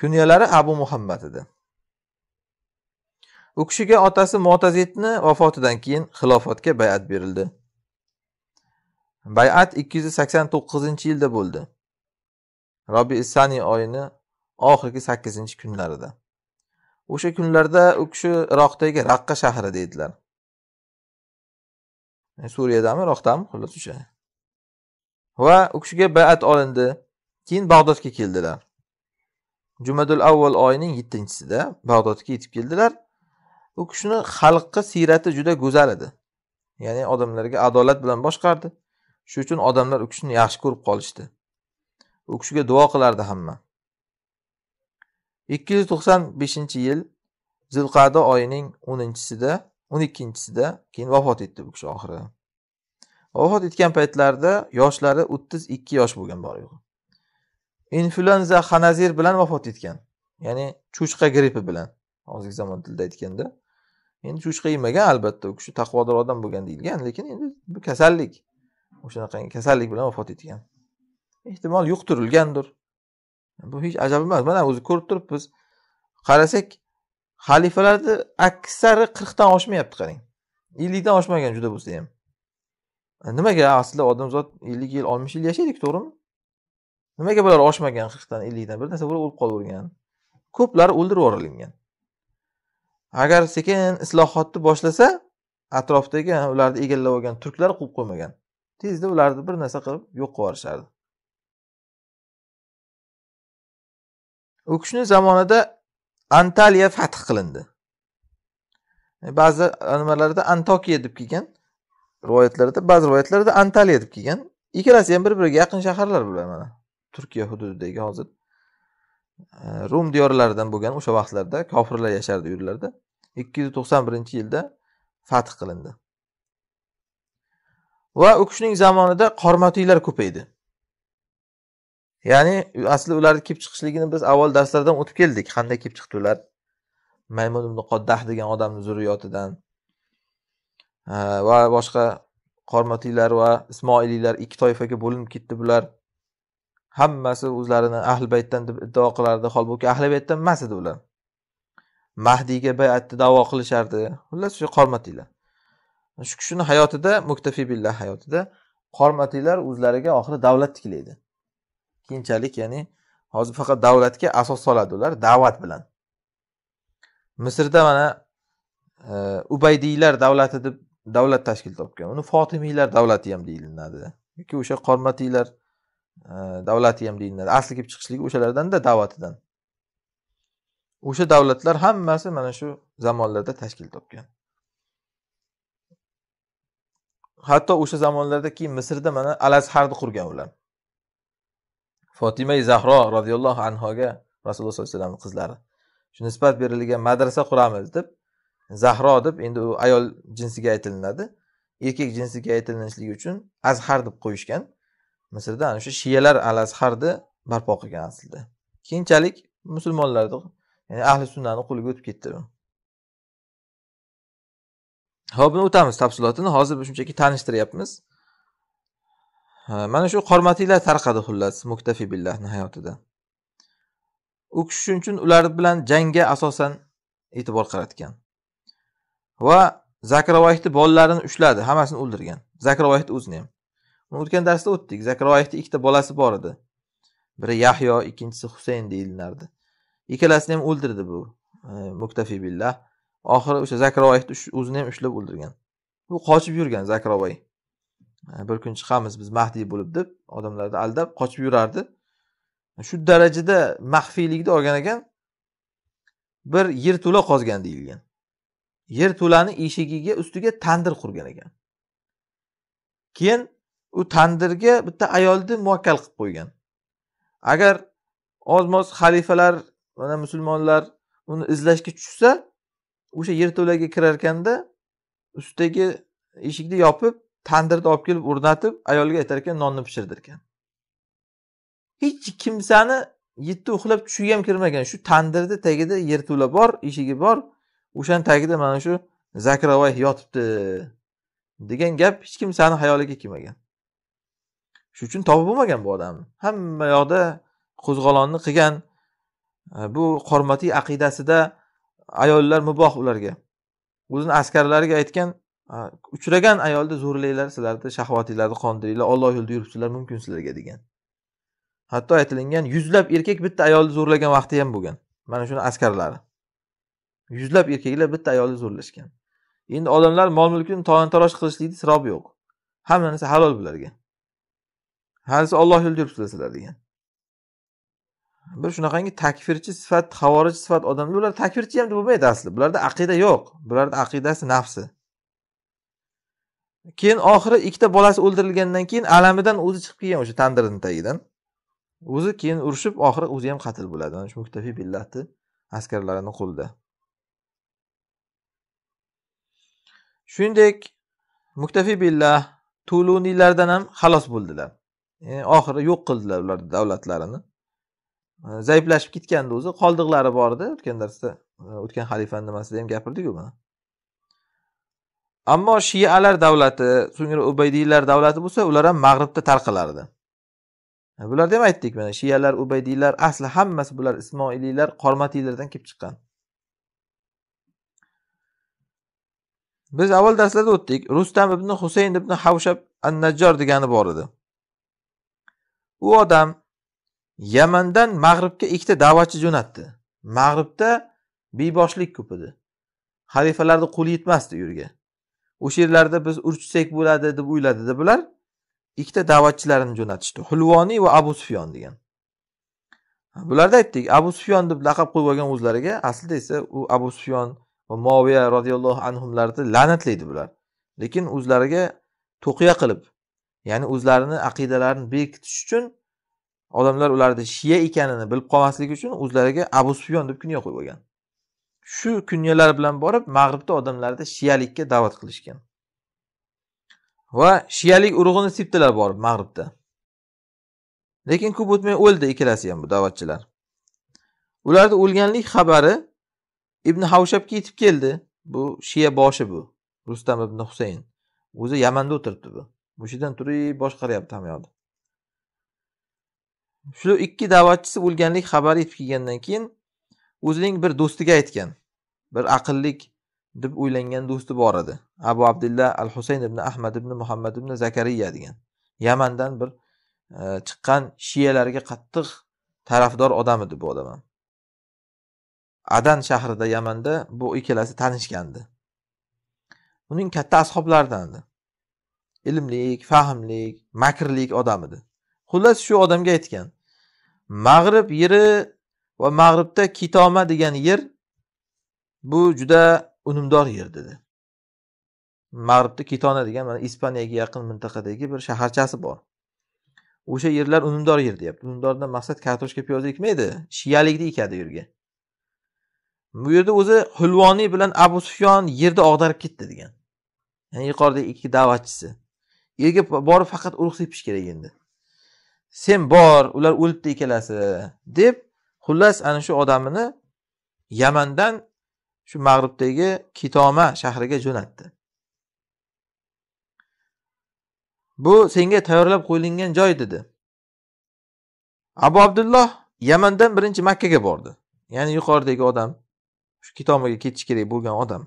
kunyalari abu muhammad edi u kishiga otasi mo'tazidni vafotidan keyin xilofatga bay'at berildi bay'at ikki yuz sakson to'qqizinchi yilda bo'ldi robbi sani oyini oxirgi sakkizinchi kunlarida o'sha kunlarda u kishi iroqdagi raqqa shahri deydilar e, suriyadami iroqdami xullas o'sha va u kishiga bay'at olindi keyin bag'dodga keldilar jumadul avval oyining yettinchisida bag'dodga yetib keldilar u kishini xalqqa siyrati juda go'zal edi ya'ni odamlarga adolat bilan boshqardi shuning uchun odamlar u kishini yaxshi ko'rib qolishdi u kishiga duo qilardi hamma ikki yuz to'qson beshinchi yil zilqada oyining o'ninchisida o'n ikkinchisida keyin vafot etdi u kishi oxiri vafot etgan paytlarida yoshlari o'ttiz ikki yosh bo'lgan bor yo'g'i influenza xanazir bilan vafot etgan ya'ni cho'chqa grippi bilan hozirgi zamon tilida aytganda endi cho'chqa yemagan albatta u kishi taqvodor odam bo'lgan deyilgan lekin endi bu kasallik o'shanaqa kasallik bilan vafot etgan ehtimol yuqtirilgandir bu hech ajab emas mana o'zi ko'rib turibmiz qarasak xalifalarni aksari qirqdan oshmayapti qarang ellikdan oshmagan juda bo'lsa ham nimaga aslida odamzod ellik yil oltmish yil yashaydik to'g'rimi nimaga bular oshmagan qirqdan ellikdan bir narsa bo'lib o'lib qolavergan ko'plari o'ldirib yuborilgan agar sekin islohotni boshlasa atrofdagi ularni egallab olgan turklar quvib qo'ymagan tezda ularni bir narsa qilib yo'q qilib yuborishardi u kishini zamonida antaliya fath qilindi e, ba'zi nimalarda antokiya deb kelgan rivoyatlarda ba'zi rivoyatlarda antaliya deb kelgan ikkalasi ham bir biriga yaqin shaharlar bular mana turkiya hududidagi hozir e, rum diyorlaridan bo'lgan o'sha vaqtlarda kofirlar yashardi u yerlarda ikki yuz to'qson birinchi yilda fath qilindi va u kishining zamonida qormatiylar ko'paydi ya'ni asli ularni kelib chiqishligini biz avval darslardan o'tib keldik qanday kelib chiqdi ular maymun ibn qoddah degan odamni zurriyotidan e, va boshqa qormatiylar va ismoiliylar ikki toifaga bo'linib ketdi bular hammasi o'zlarini ahli baytdan deb iddao qilardi holbuki ahli baytdan emas edi ular mahdiyga bayatni davo qilishardi xullas shu qormatiylar shu kishini hayotida muktafi billah hayotida qormatiylar o'zlariga oxiri davlat tiklaydi keyinchalik ya'ni hozir faqat davlatga asos soladi ular da'vat bilan misrda mana e, ubaydiylar davlati deb davlat tashkil topgan uni fotimiylar davlati ham deyilinadi yoki o'sha qormatiylar davlati ham deyiladi asli kelib chiqishligi o'shalardanda da'vatidan o'sha davlatlar hammasi mana shu zamonlarda tashkil topgan hatto o'sha zamonlarda keyin misrda mana al azharni qurgan ular fotima zahro roziyallohu anhoga rasululloh sollallohu alayhi vasallam qizlari shu nisbat berilgan madrasa quramiz deb zahro deb endi u ayol jinsiga aytilinadi erkak jinsiga aytilinishligi uchun azhar deb qo'yishgan misrda ana shu shiyalar alazharni barpo qilgan aslida keyinchalik musulmonlarni ya'ni ahli sunnani qo'liga o'tib ketdi ho'p buni o'tamiz tafsilotini hozir shunchaki tanishtiryapmiz mana shu qormatiylar tarqadi xullas muktafi billahni hayotida u kishi shuning uchun ular bilan jangga asosan e'tibor qaratgan va zakrovayni bolalarini ushladi hammasini o'ldirgan zakrovayni o'zini ham o'tgan darsda o'tdik zakroyevni ikkita bolasi bor edi biri yahyo ikkinchisi husayn deyilardi ikkalasini ham o'ldirdi bu e, muktafi billah oxiri o'sha zakroyevni o'zini ham ushlab o'ldirgan u qochib yurgan zakrovay e, bir kun chiqamiz biz mahdiy bo'lib deb odamlarni aldab qochib yurardi shu darajada maxfiylikni olgan ekan bir yerto'la qozgan deyilgan yerto'lani eshigiga ustiga tandir qurgan ekan keyin u tandirga bitta ayolni muvakkal qilib qo'ygan agar oz moz xalifalar mana musulmonlar uni izlashga tushsa o'sha yerto'laga kirar ekanda ustidagi eshikni yopib tandirni olib kelib o'rnatib ayolga aytar ekan nonni pishirdir ekan hech kimsani yetti uxlab tushiga ham kirmagan shu tandirni tagida yerto'la bor eshigi bor o'shani tagida mana shu zakravoy yotibdi degan gap hech kimsani xayoliga kelmagan shuning uchun topib bo'lmagan bu odamni hamma yoqda qo'zg'olonni qilgan e, bu qormatiy aqidasida ayollar muboh ularga o'zini askarlariga aytgan e, uchragan ayolni zo'rlanglar sizlarni shahvatinglarni qondiringlar olloh yo'lida yuribsizlar mumkin sizlarga degan hatto aytilingan yuzlab erkak bitta ayolni zo'rlagan vaqti ham bo'lgan mana shuni askarlari yuzlab erkaklar bitta ayolni zo'rlashgan endi odamlar mol mulkini talon taroj qilishlikni sirobi yo'q hamma narsa halol bularga hadisi olloh yo'lida yuribsizlar sizlar degan bir shunaqangi takfirchi sifat havorij sifat odamlar ular takfirchi ham deb bo'lmaydi asli bularda aqida yo'q bularni aqidasi nafsi keyin oxiri ikkita bolasi o'ldirilgandan keyin alamidan o'zi chiqib kelgan o'sha tandirni tagidan o'zi keyin urushib oxiri o'zi ham qatl bo'ladi mana shu muktafi billatni askarlarini qo'lida shuningdek muktafi billah tuluniylardan ham xalos bo'ldilar E, oxiri yo'q qildilar ular davlatlarini e, zaiflashib ketgandi o'zi qoldiqlari bor edi o'tgan darsda o'tgan e, xalifani nimasida ham gapirdiku buni ammo shialar davlati so'ngra ubaydiylar davlati bo'lsa ular ham mag'ribda tarqalardi bularni ham aytdik mana shiyalar ubaydiylar asli hammasi bular ismoiliylar qormatiylardan kelib chiqqan biz avval darslarda o'tdik rustam ibn husayn ibn havshab an najjor degani bor edi u odam yamandan mag'ribga ikkita da'vatchi jo'natdi mag'ribda beboshlik ko'p edi xalifalarni qo'li yetmasdi u yerga o'sha yerlarda biz urchsak bo'ladi deb o'yladida bular ikkita da'vatchilarini jo'natishdi hulvoniy va abu sufyon degan bularda aytdik abu sufyon deb laqab qo'yib olgan o'zlariga aslida esa u abu sufyon va moviya roziyallohu anhularni la'natlaydi bular lekin o'zlariga to'qiya qilib ya'ni o'zlarini aqidalarini bekitish uchun odamlar ularni shiya ekanini bilib qolmasligi uchun o'zlariga abu sufyon deb kunya qo'yib olgan shu kunyalar bilan borib mag'ribda odamlarni shiyalikka da'vat qilishgan va shiyalik urug'ini sepdilar borib mag'ribda lekin ko'p o'tmay o'ldi ikkalasi ham bu da'vatchilar ularni o'lganlik xabari ibn havshabga yetib keldi bu shiya boshi bu rustam ibn husayn o'zi yamanda o'tiribdi bu mushidan turib boshqaryapti hamyonni shu ikki da'vatchisi o'lganlik xabari yetib kelgandan keyin o'zining bir do'stiga aytgan bir aqllik deb o'ylangan do'sti bor edi abu abdulla al husayn ibn ahmad ibn muhammad ibn zakariya degan yamandan bir e, chiqqan shiyalarga qattiq tarafdor odam edi bu odam ham adan shahrida yamanda bu ikkalasi tanishgandi uning katta ashoblaridan edi ilmlik fahmlik makrlik odam edi xullas shu odamga aytgan mag'rib yeri va mag'ribda kitoma degan yer bu juda unumdor yer dedi mag'ribda kitona degan mana ispaniyaga yaqin mintaqadagi bir shaharchasi bor o'sha yerlar unumdor yer deyapti unumdordan maqsad kartoshka piyoz ekmaydi shiyalikni ekadi u yerga bu yerda o'zi hulvoniy bilan abu sufyon yerda og'darib ketdi degan ya'ni yuqoridagi ikki da'vatchisi yerga borib faqat urug' sepish kerak endi sen bor ular o'libdi ikkalasi deb xullas ana shu odamini yamandan shu mag'ribdagi kitoma shahriga jo'natdi bu senga tayyorlab qo'yilgan joy dedi abu abdulloh yamandan birinchi makkaga bordi ya'ni yuqoridagi odam shu kitomaga ketishi kerak bo'lgan odam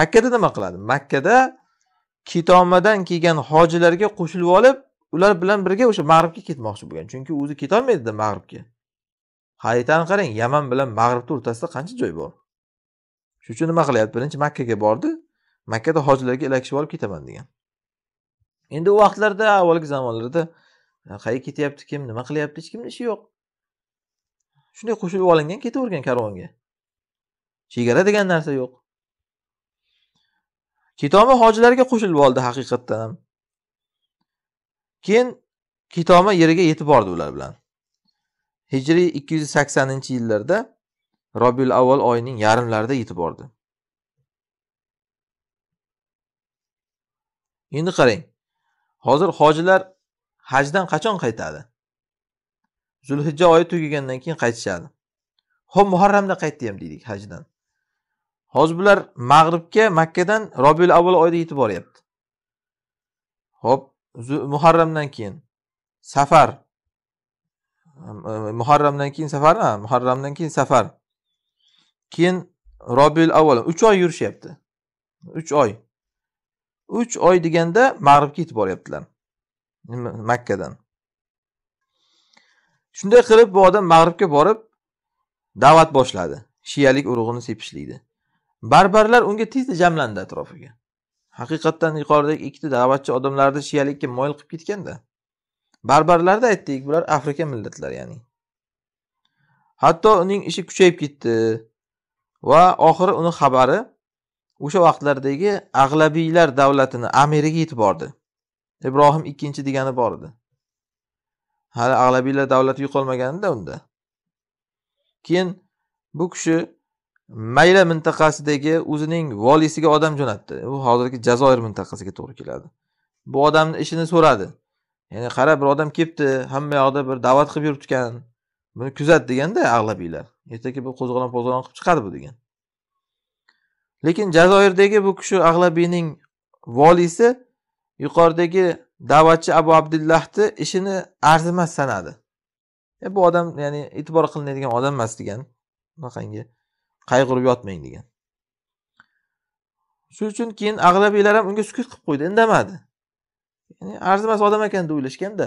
makkada nima qiladi makkada kitomadan kelgan hojilarga qo'shilib olib ular bilan birga o'sha mag'ribga ketmoqchi bo'lgan chunki o'zi ketolmaydida mag'ribga xaritani qarang yaman bilan mag'ribni o'rtasida qancha joy bor shuning uchun nima qilyapti birinchi makkaga bordi makkada hojilarga ilakishib olib ketaman degan endi u vaqtlarda avvalgi zamonlarda qayerga ketyapti kim nima qilyapti hech kimni ishi yo'q shunday qo'shilib olingan ketavergan karvonga chegara degan narsa yo'q kitoma hojilarga qo'shilib oldi haqiqatdan ham keyin kitoma yeriga yetib bordi ular bilan hijriy ikki yuz saksoninchi yillarda robiul avval oyining yarimlarida yetib bordi endi qarang hozir hojilar hajdan qachon qaytadi zulhijja oyi tugagandan keyin qaytishadi Xo'p, muharramda qaytdi ham deylik hajdan hozir bular mag'ribga makkadan robiul avval oyida yetib boryapti ho'p muharramdan keyin safar muharramdan keyin safar ha muharramdan keyin safar keyin robiul avval uch oy yurishyapti uch oy uch oy deganda mag'ribga yetib boryaptilar makkadan shunday qilib bu odam mag'ribga borib da'vat boshladi shiyalik urug'ini sepishlikni barbarlar unga tezda jamlandi atrofiga haqiqatdan yuqoridagi ikkita da'vatchi odamlarni shiyalikka moyil qilib ketganda barbarlarni aytdik bular afrika millatlari ya'ni hatto uning ishi kuchayib ketdi va oxiri uni xabari o'sha vaqtlardagi ag'labiylar davlatini amiriga yetib bordi ibrohim ikkinchi degani bor edi hali ag'labiylar davlati yo'qolmaganda unda keyin bu kishi mayla mintaqasidagi o'zining voliysiga odam jo'natdi u hozirgi jazoir mintaqasiga to'g'ri keladi bu odamni ishini so'radi ya'ni qara bir odam kelibdi hamma yoqda bir da'vat qilib yuribdikan buni kuzat deganda ag'labiylar ertaga bu qo'zg'olon qo'zg'olon qilib chiqadi bu degan lekin jazoirdagi bu kishi ag'labiyning voliysi yuqoridagi da'vatchi abu abdillahni ishini arzimas sanadi e, bu odam ya'ni e'tibor qilinadigan odam emas degan bunaqangi qayg'urib yotmang degan shuning uchun keyin ag'labilar ham unga sukut qilib qo'ydi indamadi ya'ni arzimas odam ekan deb o'ylashganda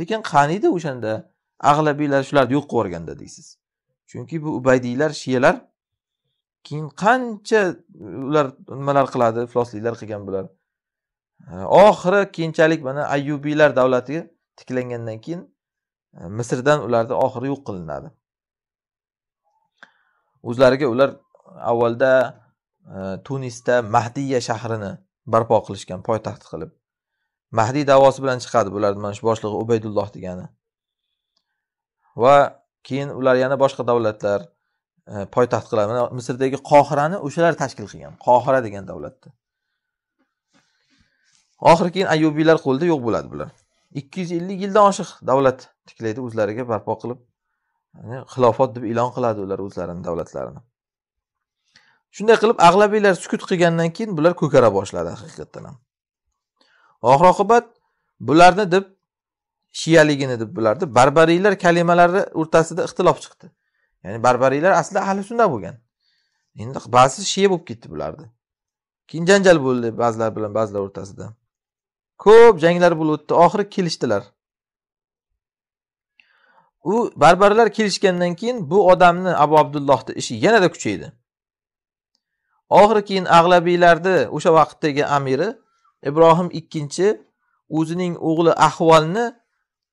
lekin qaniydi o'shanda ag'labiylar shularni yo'q qilib yuborganda deysiz chunki bu ubaydiylar shiyalar keyin qancha ular nimalar qiladi ifloslilar qilgan bular e, oxiri keyinchalik mana ayyubiylar davlatiga tiklangandan keyin e, misrdan ularni oxiri yo'q qilinadi o'zlariga ular avvalda e, tunisda mahdiya shahrini barpo qilishgan poytaxt qilib mahdiy davosi bilan chiqadi bularni mana shu boshlig'i ubaydulloh degani va keyin ular yana boshqa davlatlar e, poytaxt qiladi mana misrdagi qohirani o'shalar tashkil qilgan qohira degan davlatni oxiri keyin ayubiylar qo'lida yo'q bo'ladi bular ikki yuz ellik yildan oshiq davlat tiklaydi o'zlariga barpo qilib xilofat deb e'lon qiladi ular o'zlarini davlatlarini shunday qilib ag'labiylar sukut qilgandan keyin bular ko'kara boshladi haqiqatdan ham oxir oqibat bularni deb shiyaligini deb bularni barbariylar kalimalari o'rtasida ixtilof chiqdi ya'ni barbariylar aslida ahli sunna bo'lgan endi ba'zi shiya bo'lib ketdi bularni keyin janjal bo'ldi ba'zilar bilan ba'zilar o'rtasida ko'p janglar bo'lib o'tdi oxiri kelishdilar u barbarlar kelishgandan keyin bu odamni abu abdullohni ishi yanada kuchaydi oxiri keyin ag'labiylarni o'sha vaqtdagi amiri ibrohim ikkinchi o'zining o'g'li ahvolni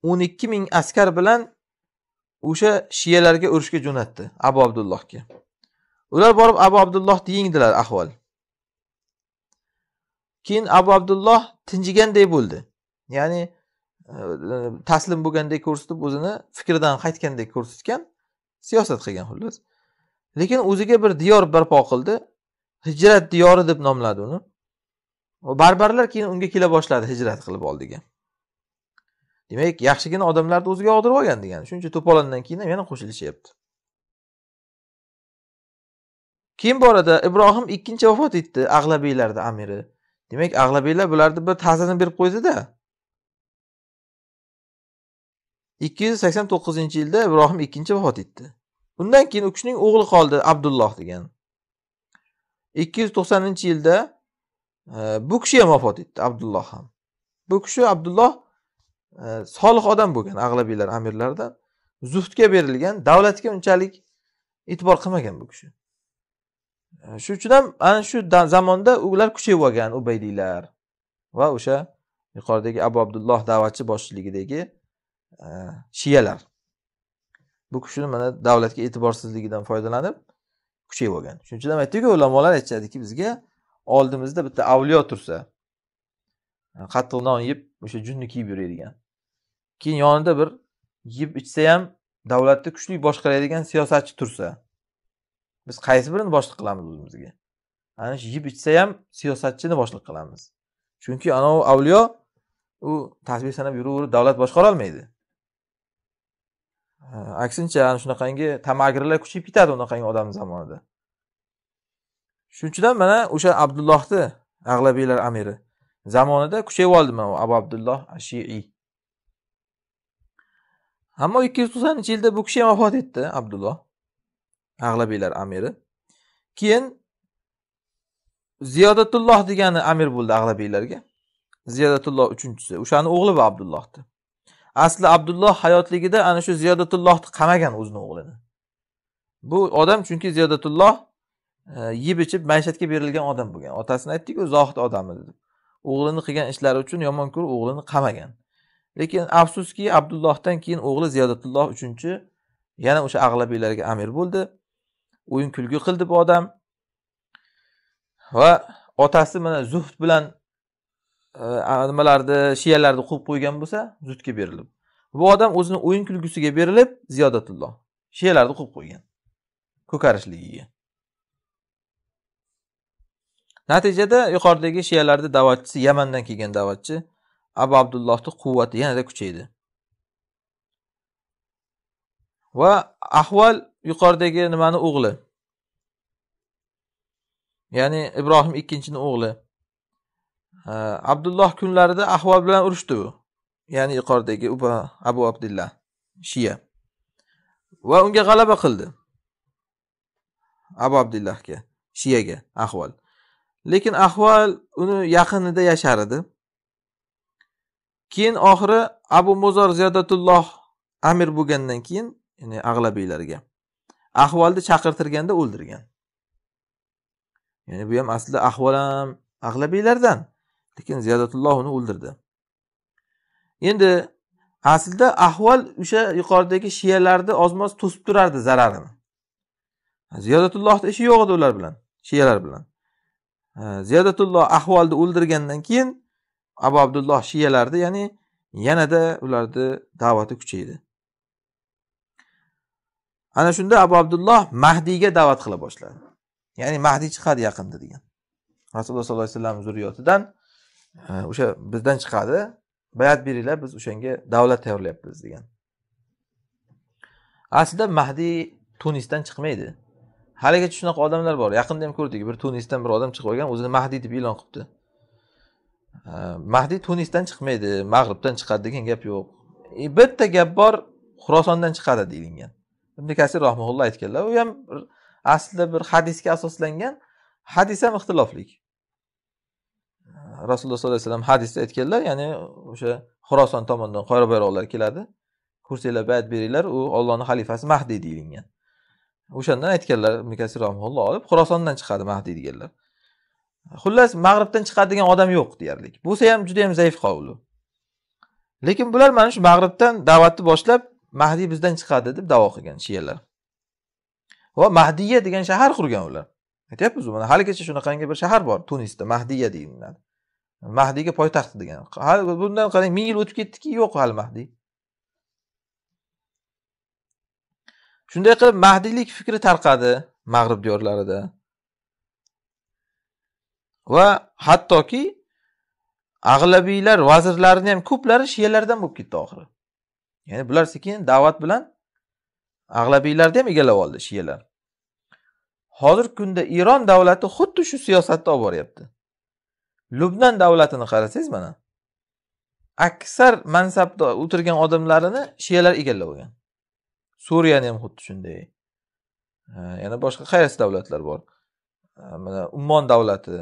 o'n ikki ming askar bilan o'sha shiyalarga urushga jo'natdi abu abdullohga ular borib abu abdullohni yengdilar ahvol keyin abu abdulloh tinchiganday bo'ldi ya'ni taslim bo'lgandek ko'rsatib o'zini fikridan qaytgandek ko'rsatgan siyosat qilgan xullas lekin o'ziga bir diyor barpo qildi hijrat diyori deb nomladi uni barbarlar keyin unga kela boshladi hijrat qilib oldiga demak yaxshigina odamlarni o'ziga og'dirib olgan degani shuncha to'polondan keyin ham yana qo'shilishyapti keyin bu orada ibrohim ikkinchi vafot etdi ag'labiylarni amiri demak ag'labiylar bularni bir ta'zirini berib qo'ydida 289 yilda Ibrohim ikkinchi vafot etdi. Undan keyin u kishining o'g'li qoldi Abdulloh degan. 290 yilda e, bu kishi ham vafot etdi Abdulloh ham. Bu kishi Abdulloh e, solih odam bo'lgan ag'labiylar amirlardan zuhdga berilgan, davlatga unchalik e'tibor qilmagan bu kishi. E, shu uchun ham ana shu zamonda ular kuchayib olgan Ubaydiylar va o'sha yuqoridagi Abu Abdulloh da'vatchi boshchiligidagi Э, shiyalar bu kishini mana davlatga e'tiborsizligidan foydalanib kuchayib olgan shuning uchun ham aytdikku ulamolar aytishadiki bizga oldimizda bitta avliyo tursa e, qattiq non yeb o'sha junni kiyib yuradigan keyin yonida bir yeb ichsa ham davlatni kuchli boshqaradigan siyosatchi tursa biz qaysi birini boshliq qilamiz o'zimizga ana shu yeb ichsa ham siyosatchini boshliq qilamiz chunki anavi avliyo u tasbeh sanab yuraverib davlat boshqara olmaydi aksincha ana shunaqangi tamagirlar kuchayib ketadi unaqangi odamni zamonida shuning uchun ham mana o'sha abdullohni ag'labiylar amiri zamonida kuchayib oldi mana abu abdulloh shiiy ammo ikki yuz to'qsoninchi yilda bu kishi ham vafot etdi abdulloh ag'labiylar amiri keyin ziyodatulloh degani amir bo'ldi ag'labiylarga ziyodatulloh uchinchisi o'shani o'g'li bu abdullohni asli abdulloh hayotligida ana shu ziyodatullohni qamagan o'zini o'g'lini bu odam chunki ziyodatulloh e, yeb ichib maishatga berilgan odam bo'lgan otasini aytdiku zohid odami deb o'g'lini qilgan ishlari uchun yomon ko'rib o'g'lini qamagan lekin afsuski abdullohdan keyin o'g'li ziyodatulloh uchinchi yana o'sha ag'labiylarga amir bo'ldi o'yin kulgi qildi bu odam va otasi mana zuhd bilan Э, nimalarni shiyalarni quvib qo'ygan bo'lsa zudga berilib bu odam o'zini o'yin kulgusiga berilib ziyodatulloh shiyalarni quvib qo'ygan ko'karishligiga natijada yuqoridagi shiyalarni da'vatchisi yamandan kelgan da'vatchi abu abdullohni quvvati yanada kuchaydi va ahval yuqoridagi nimani o'g'li ya'ni ibrohim ikkinchini o'g'li abdulloh kunlarida ahvol bilan urushdi u ya'ni yuqoridagi abu abdulla shiya va unga g'alaba qildi abu abdillahga shiyaga ahvol lekin ahvol uni yaqinida yashar edi keyin oxiri abu muzor ziyodatulloh amir bo'lgandan keyin ya'ni ag'labiylarga ahvolni chaqirtirganda o'ldirgan ya'ni bu ham aslida ahvol ham ag'labiylardan lekin ziyodatulloh uni o'ldirdi endi aslida ahvol o'sha yuqoridagi shiyalarni ozmoz to'sib turardi zararini ziyodatullohni ishi yo'q edi ular bilan shiyalar bilan ziyodatulloh ahvolni o'ldirgandan keyin abu abdulloh shiyalarni ya'ni yanada ularni da'vati kuchaydi ana shunda abu abdulloh mahdiyga da'vat qila boshladi ya'ni mahdiy chiqadi yaqinda degan rasululloh sollallohu alayhi vasallam zurriyotidan Э, o'sha bizdan chiqadi bayat beringlar biz o'shanga davlat tayyorlayapmiz degan aslida mahdiy tunisdan chiqmaydi haligacha shunaqa odamlar bor yaqinda ham ko'rdik bir tunisdan bir odam chiqib olgan o'zini mahdiy deb e'lon qilibdi mahdiy tunisdan chiqmaydi mag'ribdan chiqadi degan gap yo'q e, bitta gap bor xurosondan chiqadi deyilgan ibn kasir rahmulloh aytganlar u ham aslida bir hadisga asoslangan hadis ham ixtiloflik rasululloh sollallohu alayhi vasallam hadisda aytganlar ya'ni o'sha xuroson tomondan qora bayroqlar keladi kursinglar bayat beringlar u ollohni xalifasi mahdiy deyilgan o'shandan aytganlar ibn kasir olib xurosondan chiqadi mahdiy deganlar xullas mag'ribdan chiqadigan odam yo'q deyarli bo'lsa ham juda yam zaif qovlu lekin bular mana shu mag'ribdan da'vatni boshlab mahdiy bizdan chiqadi deb davo qilgan shiyalar va mahdiya degan shahar qurgan ular aytyapmizu mana haligacha shunaqangi bir shahar bor tunisda mahdiya deyiladi mahdiyga poytaxt degan hali bundan qarang ming yil o'tib ketdiki yo'q hali mahdiy shunday qilib mahdiylik fikri tarqadi mag'rib diyorlarida va hattoki ag'labiylar vazirlarini ham ko'plari shiyalardan bo'lib ketdi oxiri ya'ni bular sekin da'vat bilan ag'labiylarni ham egallab oldi shiyalar hozirgi kunda eron davlati xuddi shu siyosatni olib boryapti lubnan davlatini qarasangiz mana aksar mansabda o'tirgan odamlarini shiyalar egallab olgan suriyani ham xuddi shunday yana boshqa qaysi davlatlar bor mana ummon davlati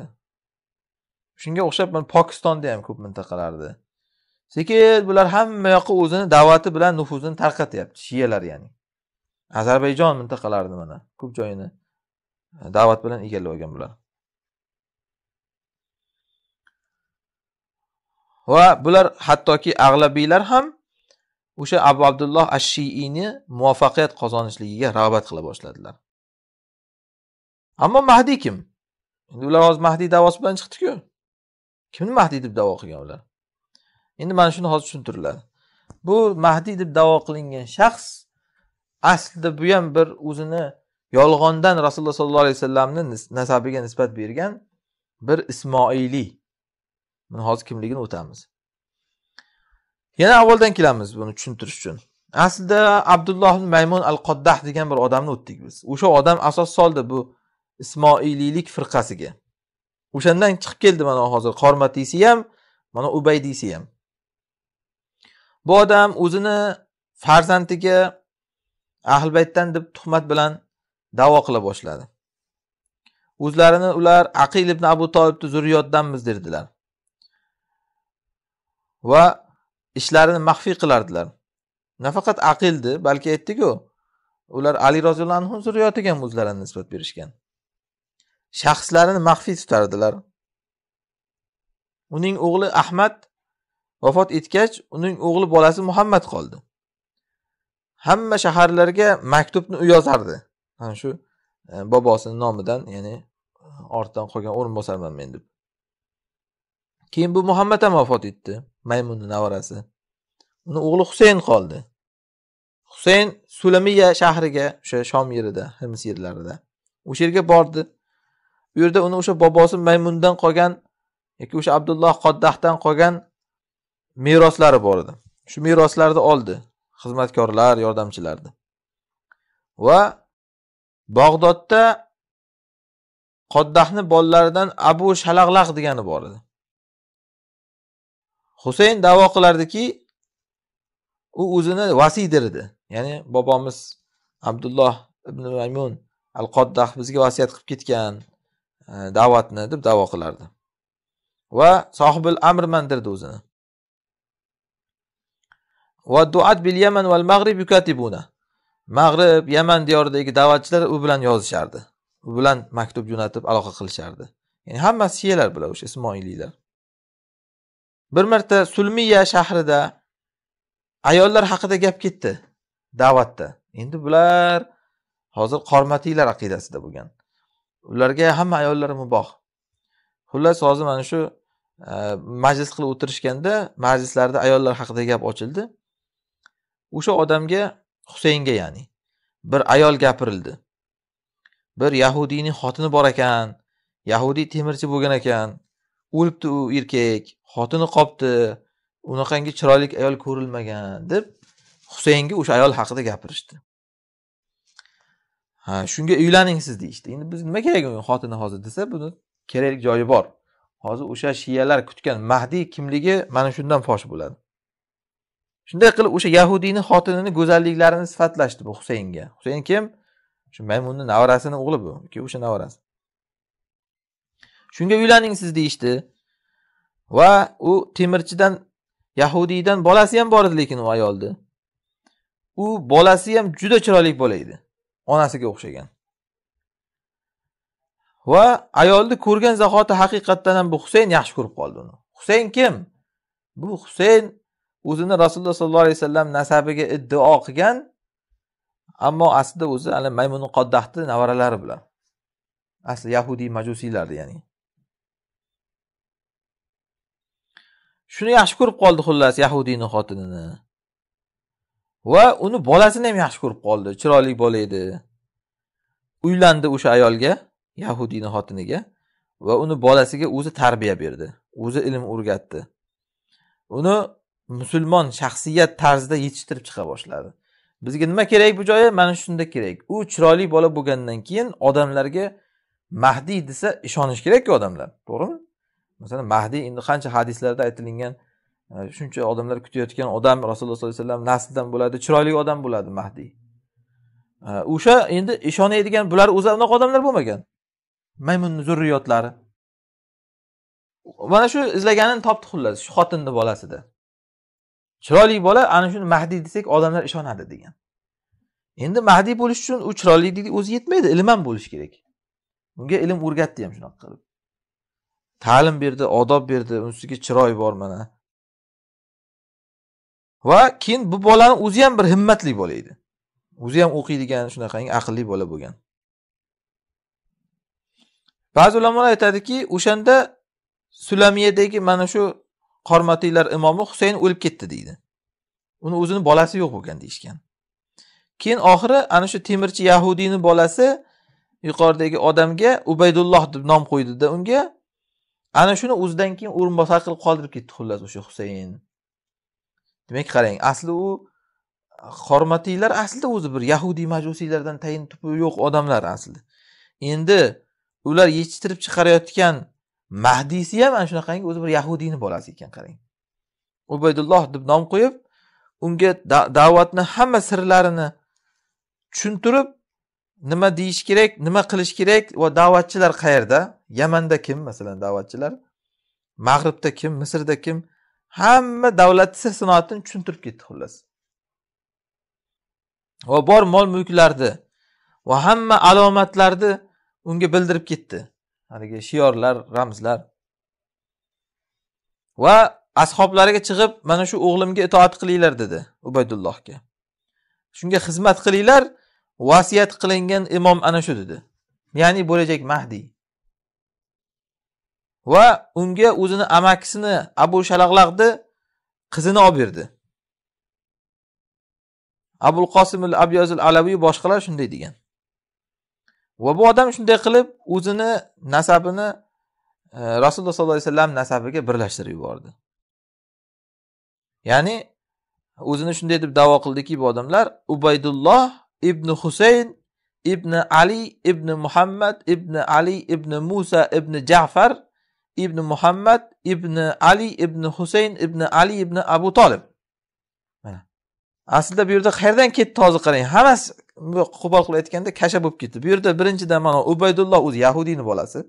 shunga o'xshab mana pokistonda ham ko'p mintaqalarda sekin bular hamma yoqqa o'zini da'vati bilan nufuzini tarqatyapti shiyalar ya'ni ozarbayjon mintaqalarini mana ko'p joyini da'vat bilan egallab olgan bular va bular hattoki ag'labiylar ham o'sha abu abdulloh ashshiiyni muvaffaqiyat qozonishligiga rag'bat qila boshladilar ammo mahdiy kim endi ular hozir mahdiy davosi bilan chiqdiku kimni mahdiy deb davo qilgan ular endi mana shuni hozir tushuntiriladi bu mahdiy deb davo qilingan shaxs aslida bu ham bir o'zini yolg'ondan rasululloh sollallohu alayhi vasallamni nasabiga nisbat bergan bir ismoiliy buni hozir kimligini o'tamiz yana avvaldan kelamiz buni tushuntirish uchun aslida abdulloh maymun al qoddah degan bir odamni o'tdik biz o'sha odam asos soldi bu ismoiliylik firqasiga o'shandan chiqib keldi mana hozir qormatiysi ham mana ubaydiysi ham bu odam o'zini farzandiga ahli baytdan deb tuhmat bilan davo qila boshladi o'zlarini ular aqil ibn abu tolibni zurriyotdanmiz dedilar va ishlarini maxfiy qilardilar nafaqat aqilni balki aytdiku ular ali roziyallohu anhu zurriyotiga ham o'zlarini nisbat berishgan shaxslarini maxfiy tutardilar uning o'g'li ahmad vafot etgach uning o'g'li bolasi muhammad qoldi hamma shaharlarga maktubni u yozardi ana shu e, bobosini nomidan ya'ni ortidan qolgan o'rinbosarman men deb keyin bu muhammad ham vafot etdi maymunni navorasi uni o'g'li husayn qoldi husayn sulamiya shahriga o'sha shom yerida hims yerlarida o'sha yerga bordi u yerda uni o'sha bobosi maymundan qolgan yoki o'sha abdulloh qoddahdan qolgan meroslari bor edi shu meroslarni oldi xizmatkorlar yordamchilarni va bag'dodda qoddahni bolalaridan abu shalag'laq degani bor edi husayn davo qilardiki u o'zini vasiydir edi ya'ni bobomiz abdulloh ibn maymun al qoddah bizga vasiyat qilib ketgan e, da'vatni deb davo qilardi va sohibil amrman derdi o'zini va duat bil yaman val mag'rib yukatibuna mag'rib yaman diyoridagi da'vatchilar u bilan yozishardi u bilan maktub jo'natib aloqa qilishardi ya'ni hammasi shiyalar bular o'sha ismoiliylar bir marta sulmiya shahrida ayollar haqida gap ketdi da'vatda endi bular hozir qormatiylar aqidasida bo'lgan ularga hamma ayollar muboh xullas hozir mana shu e, majlis qilib o'tirishganda majlislarda ayollar haqida gap ochildi o'sha odamga husaynga ya'ni bir ayol gapirildi bir yahudiyning xotini bor ekan yahudiy temirchi bo'lgan ekan o'libdi u erkak xotini qolibdi unaqangi chiroyli ayol ko'rilmagan deb husaynga o'sha ayol haqida gapirishdi ha shunga uylaning siz deyishdi endi biz nima kerak unga xotini hozir desa buni kerakli joyi bor hozir o'sha shiyalar kutgan mahdiy kimligi mana shundan fosh bo'ladi shunday qilib o'sha yahudiyni xotinini go'zalliklarini sifatlashdi bu husaynga husayn kim shu maymunni navarasini o'g'li bu o'sha navarasi shunga uylaning siz deyishdi va u temirchidan yahudiydan bolasi ham bor edi lekin u ayolni u bolasi ham juda chiroyli bola edi onasiga o'xshagan va ayolni ko'rgan zahoti haqiqatdan ham bu husayn yaxshi ko'rib qoldi uni husayn kim bu husayn o'zini rasululloh sollallohu alayhi vasallam nasabiga iddao qilgan ammo aslida o'zi ana maymun qoddahni nevaralari bilan asli yahudiy majusiylarni ya'ni shuni yaxshi ko'rib qoldi xullas yahudiyni xotinini va uni bolasini ham yaxshi ko'rib qoldi chiroyli bola edi uylandi o'sha ayolga yahudiyni xotiniga va uni bolasiga o'zi tarbiya berdi o'zi ilm o'rgatdi uni musulmon shaxsiyat tarzida yetishtirib chiqa boshladi bizga nima kerak bu joyi mana shunda kerak u chiroyli bola bo'lgandan keyin odamlarga mahdiy desa ishonishi kerakku odamlar to'g'rimi masalan mahdiy endi qancha hadislarda aytilingan e, shuncha odamlar kutayotgan odam rasululloh sollallohu alayhi vasallam naslidan bo'ladi chiroyli odam bo'ladi mahdiy e, o'sha endi ishonadigan bular o'zi unaqa odamlar bo'lmagan maymunni zurriyotlari mana shu izlaganini topdi xullas shu xotinni bolasida chiroyli bola ana shuni mahdiy desak odamlar ishonadi degan endi mahdiy bo'lish uchun u chiroyli deydi o'zi yetmaydi ilm ham bo'lishi kerak unga ilm o'rgatdi ham shunaqa qilib ta'lim berdi odob berdi unisiga chiroy bor mana va keyin bu bolani o'zi ham bir himmatli bola edi o'zi ham o'qiydigan shunaqangi aqlli bola bo'lgan ba'zi ulamolar aytadiki o'shanda sulamiyadagi mana shu qormatiylar imomi husayn o'lib ketdi deydi uni o'zini bolasi yo'q bo'lgan deyishgan keyin oxiri ana shu temirchi yahudiyni bolasi yuqoridagi odamga ubaydulloh deb nom qo'ydida unga ana shuni o'zidan keyin o'rinbosar qilib qoldirib ketdi xullas o'sha husayn demak qarang asli u hormatiylar aslida o'zi bir yahudiy majusiylardan tayin tupi yo'q odamlar aslida endi ular yetishtirib chiqarayotgan mahdiysi ham ana shunaqangi o'zi bir yahudiyni bolasi ekan qarang ubaydulloh deb nom qo'yib unga da'vatni hamma sirlarini tushuntirib nima deyish kerak nima qilish kerak va da'vatchilar qayerda yamanda kim masalan da'vatchilar mag'ribda kim misrda kim hamma davlatni sir sinoatini tushuntirib ketdi xullas va bor mol mulklarni va hamma alomatlarni unga bildirib ketdi haligi shiorlar ramzlar va ashoblariga chiqib mana shu o'g'limga itoat qilinglar dedi ubaydullohga shunga xizmat qilinglar vasiyat qilingan imom ana shu dedi ya'ni bo'lajak mahdiy va unga o'zini amakisini abu shalag'lag'ni qizini olib berdi abul qosim il abyozil alaviy boshqalar shunday degan va bu odam shunday qilib o'zini nasabini e, rasululloh sollallohu alayhi vasallam nasabiga birlashtirib yubordi ya'ni o'zini shunday deb davo qildiki bu odamlar ubaydulloh ibn husayn ibn ali ibn muhammad ibn ali ibn musa ibn jafar ibn muhammad ibn ali ibn husayn ibn ali ibn abu tolib mana aslida bu yerda qayerdan ketdi hozir qarang hammasi qo'pol qilib aytganda kasha bo'lib ketdi bu yerda birinchidan mana ubaydulloh o'zi yahudiyni bolasi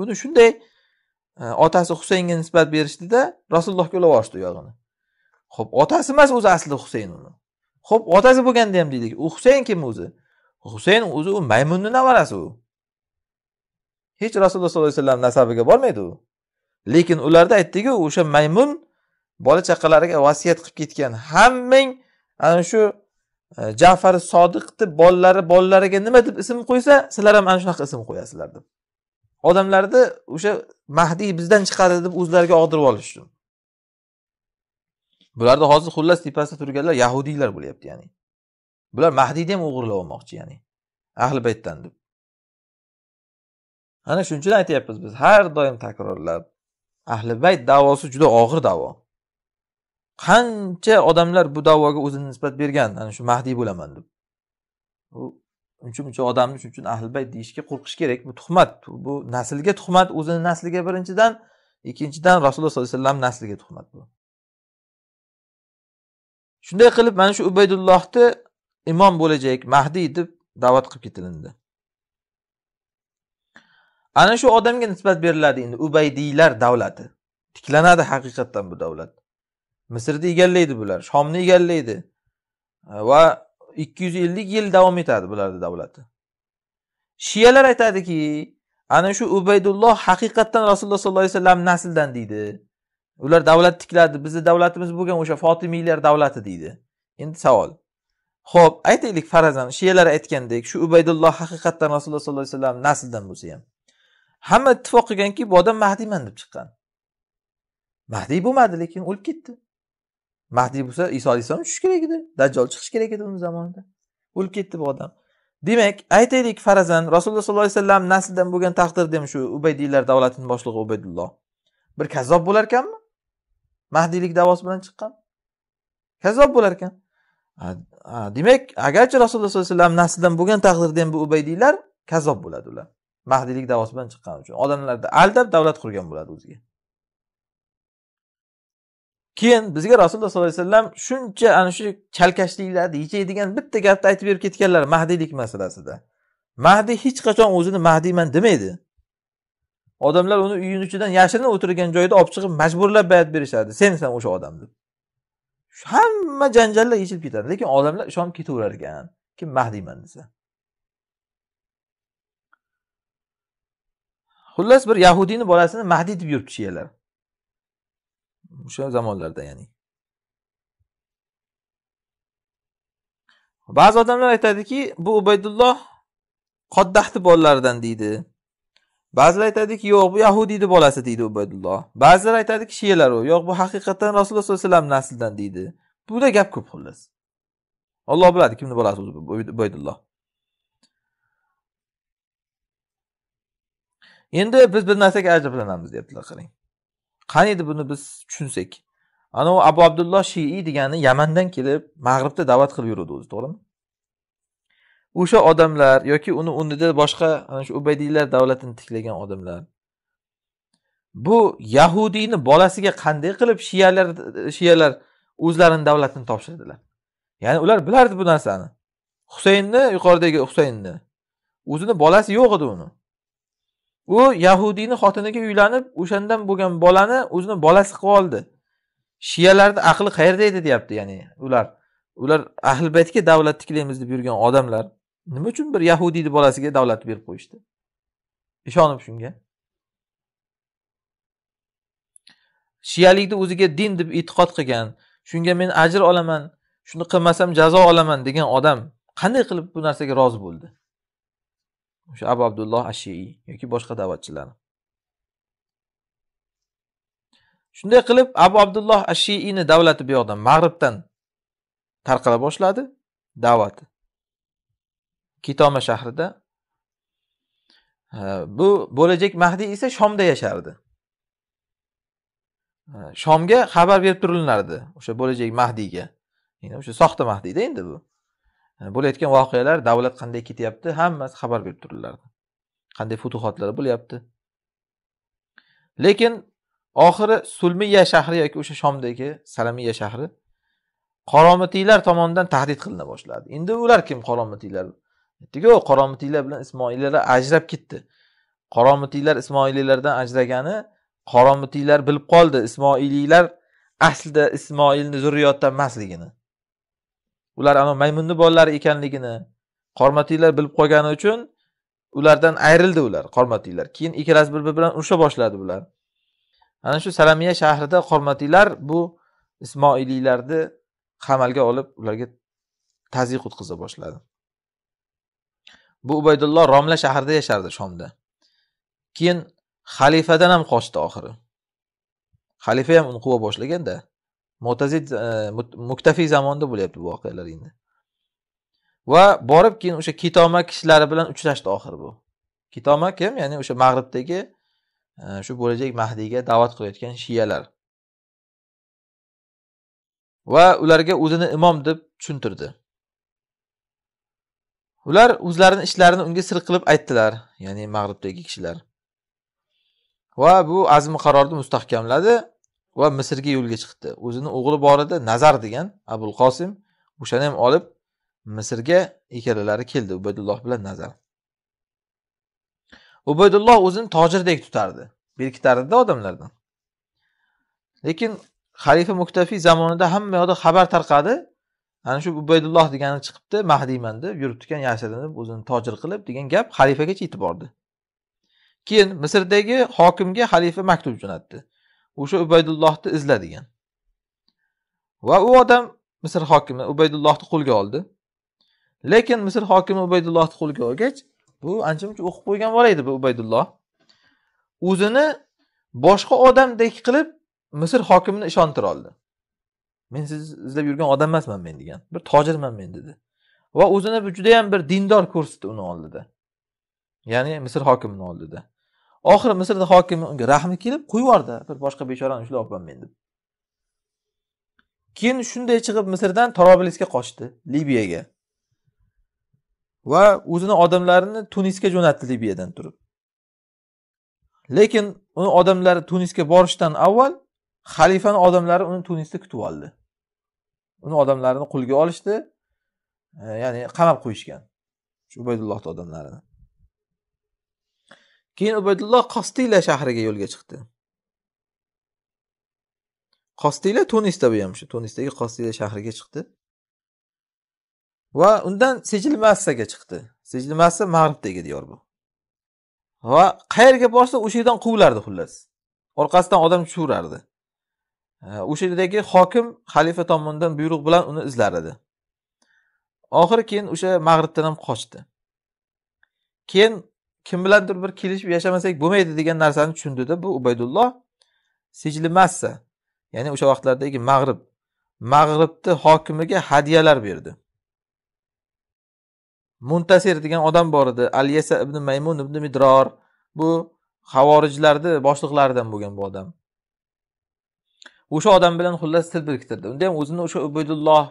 uni shunday e, otasi husaynga nisbat berishdida rasulullohga ulab yuborishdi uyog'ini ho'p otasi emas o'zi aslida husayn uni ho'p otasi bo'lganda ham deylik u husayn kim o'zi husayn o'zi u maymunni nevarasi u hech rasululloh sollallohu alayhi vasallam nasabiga bormaydi u lekin ularda aytdiku o'sha maymun bola chaqalariga vasiyat qilib ketgan hammang ana shu e, jafar sodiqni bolalari bolalariga nima deb ism qo'ysa sizlar ham ana shunaqa ism qo'yasizlar deb odamlarni o'sha mahdiy bizdan chiqadi deb o'zlariga og'dirib olish uchun bularni hozir xullas tepasida turganlar yahudiylar bo'lyapti ya'ni bular mahdiyni ham o'g'irlab olmoqchi ya'ni ahli baytdan deb ana shuning uchun aytyapmiz biz har doim takrorlab ahli bayt davosi juda og'ir davo qancha odamlar bu davoga o'zini nisbat bergan ana shu mahdiy bo'laman deb uncha muncha odamni shuning uchun ahli bayt deyishga qo'rqish kerak bu tuhmat bu naslga tuhmat o'zini nasliga birinchidan ikkinchidan rasululloh sollallohu alayhi vasallam nasliga tuhmat bu shunday qilib mana shu ubaydullohni imom bo'lajak mahdiy deb da'vat qilib ketilindi ana shu odamga nisbat beriladi endi ubaydiylar davlati tiklanadi haqiqatdan bu davlat misrni egallaydi bular shomni egallaydi va ikki yuz ellik yil davom etadi bularni davlati shiyalar aytadiki ana shu ubaydulloh haqiqatdan rasululloh sollallohu alayhi vasallam nasldan deydi ular davlat tikladi bizni davlatimiz bo'lgan o'sha fotimiylar davlati deydi endi savol ho'p aytaylik farazan shiyalar aytgandek shu ubaydulloh haqiqatdan rasululloh sollallohu alayhi vasallam nasldan bo'lsa ham hamma ittifoq qilganki bu odam mahdiyman deb chiqqan mahdiy bo'lmadi lekin o'lib ketdi mahdiy bo'lsa iso alayhissalom tushishi kerak edi dajjol chiqishi kerak edi uni zamonida o'lib ketdi bu odam demak aytaylik farazan rasululloh sollallohu alayhi vasallam naslidan bo'lgan taqdirda dem shu ubaydiylar davlatini boshlig'i ubaydulloh bir kazzob bo'larkanmi mahdiylik davosi bilan chiqqan kazzob bo'larkan demak agarchi rasululloh sollallohu alayhi vasallam naslidan bo'lgan taqdirda ham bu ubaydiylar kazzob bo'ladi ular mahdiylik davosi bilan chiqqani uchun odamlarni aldab davlat qurgan bo'ladi o'ziga keyin bizga rasululloh sollallohu alayhi vasallam shuncha ana shu chalkashliklarni yechaydigan bitta gapni aytib berib ketganlar mahdiylik masalasida mahdiy hech qachon o'zini mahdiyman demaydi odamlar uni uyini ichidan yashirinib o'tirgan joyda olib chiqib majburlab bayat berishadi sensan o'sha odam deb hamma janjallar yechilib ketadi lekin odamlar ishonib ketaverar ekan kim mahdiyman desa xullas bir yahudiyni bolasini mahdiy deb yuribdi shiyalar o'sha zamonlarda ya'ni ba'zi odamlar aytadiki bu ubaydulloh qoddahni bolalaridan deydi ba'zilar aytadiki yo'q bu yahudiyni bolasi deydi ubaydulloh ba'zilar aytadiki shiyalar u yo'q bu haqiqatdan rasululloh sallallohu alayhi vasallam naslidan deydi buda gap ko'p xullas olloh biladi kimni bolasi ubaydulloh endi biz bir narsaga ajablanamiz deyaptilar qarang qaniydi buni biz tushunsak anavi abu abdulloh shiiy degani yamandan kelib mag'ribda da'vat qilib yuruvdi o'zi to'g'rimi o'sha odamlar yoki uni o'rnida boshqa ana shu ubaydiylar davlatini tiklagan odamlar bu yahudiyni bolasiga qanday qilib shiyalar shiyalar o'zlarini davlatini topshirdilar ya'ni ular bilardi bu narsani husaynni yuqoridagi husaynni o'zini bolasi yo'q edi uni u yahudiyni xotiniga uylanib o'shandan bo'lgan bolani o'zini bolasi qilib oldi shiyalarni aqli qayerda edi deyapti ya'ni ular ular ahli baytga davlat tiklaymiz deb yurgan odamlar nima uchun bir yahudiyni bolasiga davlat berib qo'yishdi ishonib shunga shiyalikni o'ziga din deb e'tiqod qilgan shunga men ajr olaman shuni qilmasam jazo olaman degan odam qanday qilib bu narsaga rozi bo'ldi o'sha abu abdulloh ashiiy yoki boshqa da'vatchilar shunday qilib abu abdulloh ashiiyni davlati bu yoqdan mag'ribdan tarqala boshladi da'vati kitoma shahrida bu bo'lajak mahdiy esa shomda yashardi shomga xabar berib turinardi o'sha bo'lajak mahdiyga o'sha soxta mahdiyda endi bu bo'layotgan voqealar davlat qanday ketyapti hammasi xabar berib turilardi qanday futuhotlar bo'lyapti lekin oxiri sulmiya shahri yoki o'sha shomdagi salamiya shahri qoromitiylar tomonidan tahdid qilina boshladi endi ular kim qoromitiylar aytdiku qoromitiylar bilan ismoiliylar ajrab ketdi qoromitiylar ismoiliylardan ajragani qoromitiylar bilib qoldi ismoiliylar aslida ismoilni zurriyotdan emasligini ular anavi maymunni bolalari ekanligini qormatiylar bilib qolgani uchun ulardan ayrildi ular qormatiylar keyin ikkalasi bir biri bilan urusha boshladi bular ana shu salamiya shahrida qormatiylar bu ismoiliylarni qamalga olib ularga tazyiq o'tkaza boshladi bu ubaydulloh romla shahrida yashardi shomda keyin xalifadan ham qochdi oxiri xalifa ham uni quva boshlaganda mo'tazid e, muktafiy zamonda bo'lyapti bu voqealar endi va borib keyin o'sha kitoma kishilari bilan uchrashdi oxiri bu kitoma kim ya'ni o'sha mag'ribdagi e, shu bo'lajak mahdiyga da'vat qilayotgan shiyalar va ularga o'zini imom deb tushuntirdi ular o'zlarini ishlarini unga sir qilib aytdilar ya'ni mag'ribdagi kishilar va bu azmi qarorni mustahkamladi va misrga yo'lga chiqdi o'zini o'g'li bor edi nazar degan abul qosim o'shani ham olib misrga ikkalalari keldi ubaydulloh bilan nazar ubaydulloh o'zini tojirdek tutardi berkitardida odamlardan lekin xalifa muktafiy zamonida hamma yoqda xabar tarqadi ana shu ubaydulloh degani chiqibdi mahdiyman deb yuribdikan yashirinib o'zini tojir qilib degan gap xalifagacha yetib bordi keyin misrdagi hokimga xalifa maktub jo'natdi o'sha ubaydullohni izla degan va u odam misr hokimi ubaydullohni qo'lga oldi lekin misr hokimi ubaydullohni qo'lga olgach bu ancha muncha o'qib qo'ygan bola edi bu ubaydulloh o'zini boshqa odamdek qilib misr hokimini ishontira oldi men sizni izlab yurgan odam emasman men degan bir tojirman men dedi va o'zini judayam bir dindor ko'rsatdi uni oldida ya'ni misr hokimini oldida oxiri misrni hokimi unga rahmi kelib qo'yib yubordi bir boshqa bechorani ushlab olib men deb keyin shunday chiqib misrdan torobilisga qochdi libiyaga va o'zini odamlarini tunisga jo'natdi libiyadan turib lekin uni odamlari tunisga borishdan avval xalifani odamlari uni tunisda kutib oldi uni odamlarini qo'lga olishdi e, ya'ni qamab qo'yishgan ubaydullohni odamlarini keyin ubaydulloh qostila shahriga yo'lga chiqdi qostila tunisda bu ham shu tunisdagi qostila shahriga chiqdi va undan sejilmassaga chiqdi sejilmassa mag'ribdagi diyor bu va qayerga borsa o'sha yerdan quvlardi xullas orqasidan odam tushaverardi o'sha yerdagi hokim xalifa tomonidan buyruq bilan uni izlar edi oxiri keyin o'sha mag'ribdan ham qochdi keyin kim bilandir bir kelishib yashamasak bo'lmaydi degan narsani tushundida bu ubaydulloh sijli massa ya'ni o'sha vaqtlardagi mag'rib mag'ribni hokimiga hadyalar berdi muntasir degan odam bor edi al yasa ibn maymun ibn midror bu havorijlarni boshliqlaridan bo'lgan bu odam o'sha odam bilan xullas til biriktirdi unda ham o'zini o'sha ubaydulloh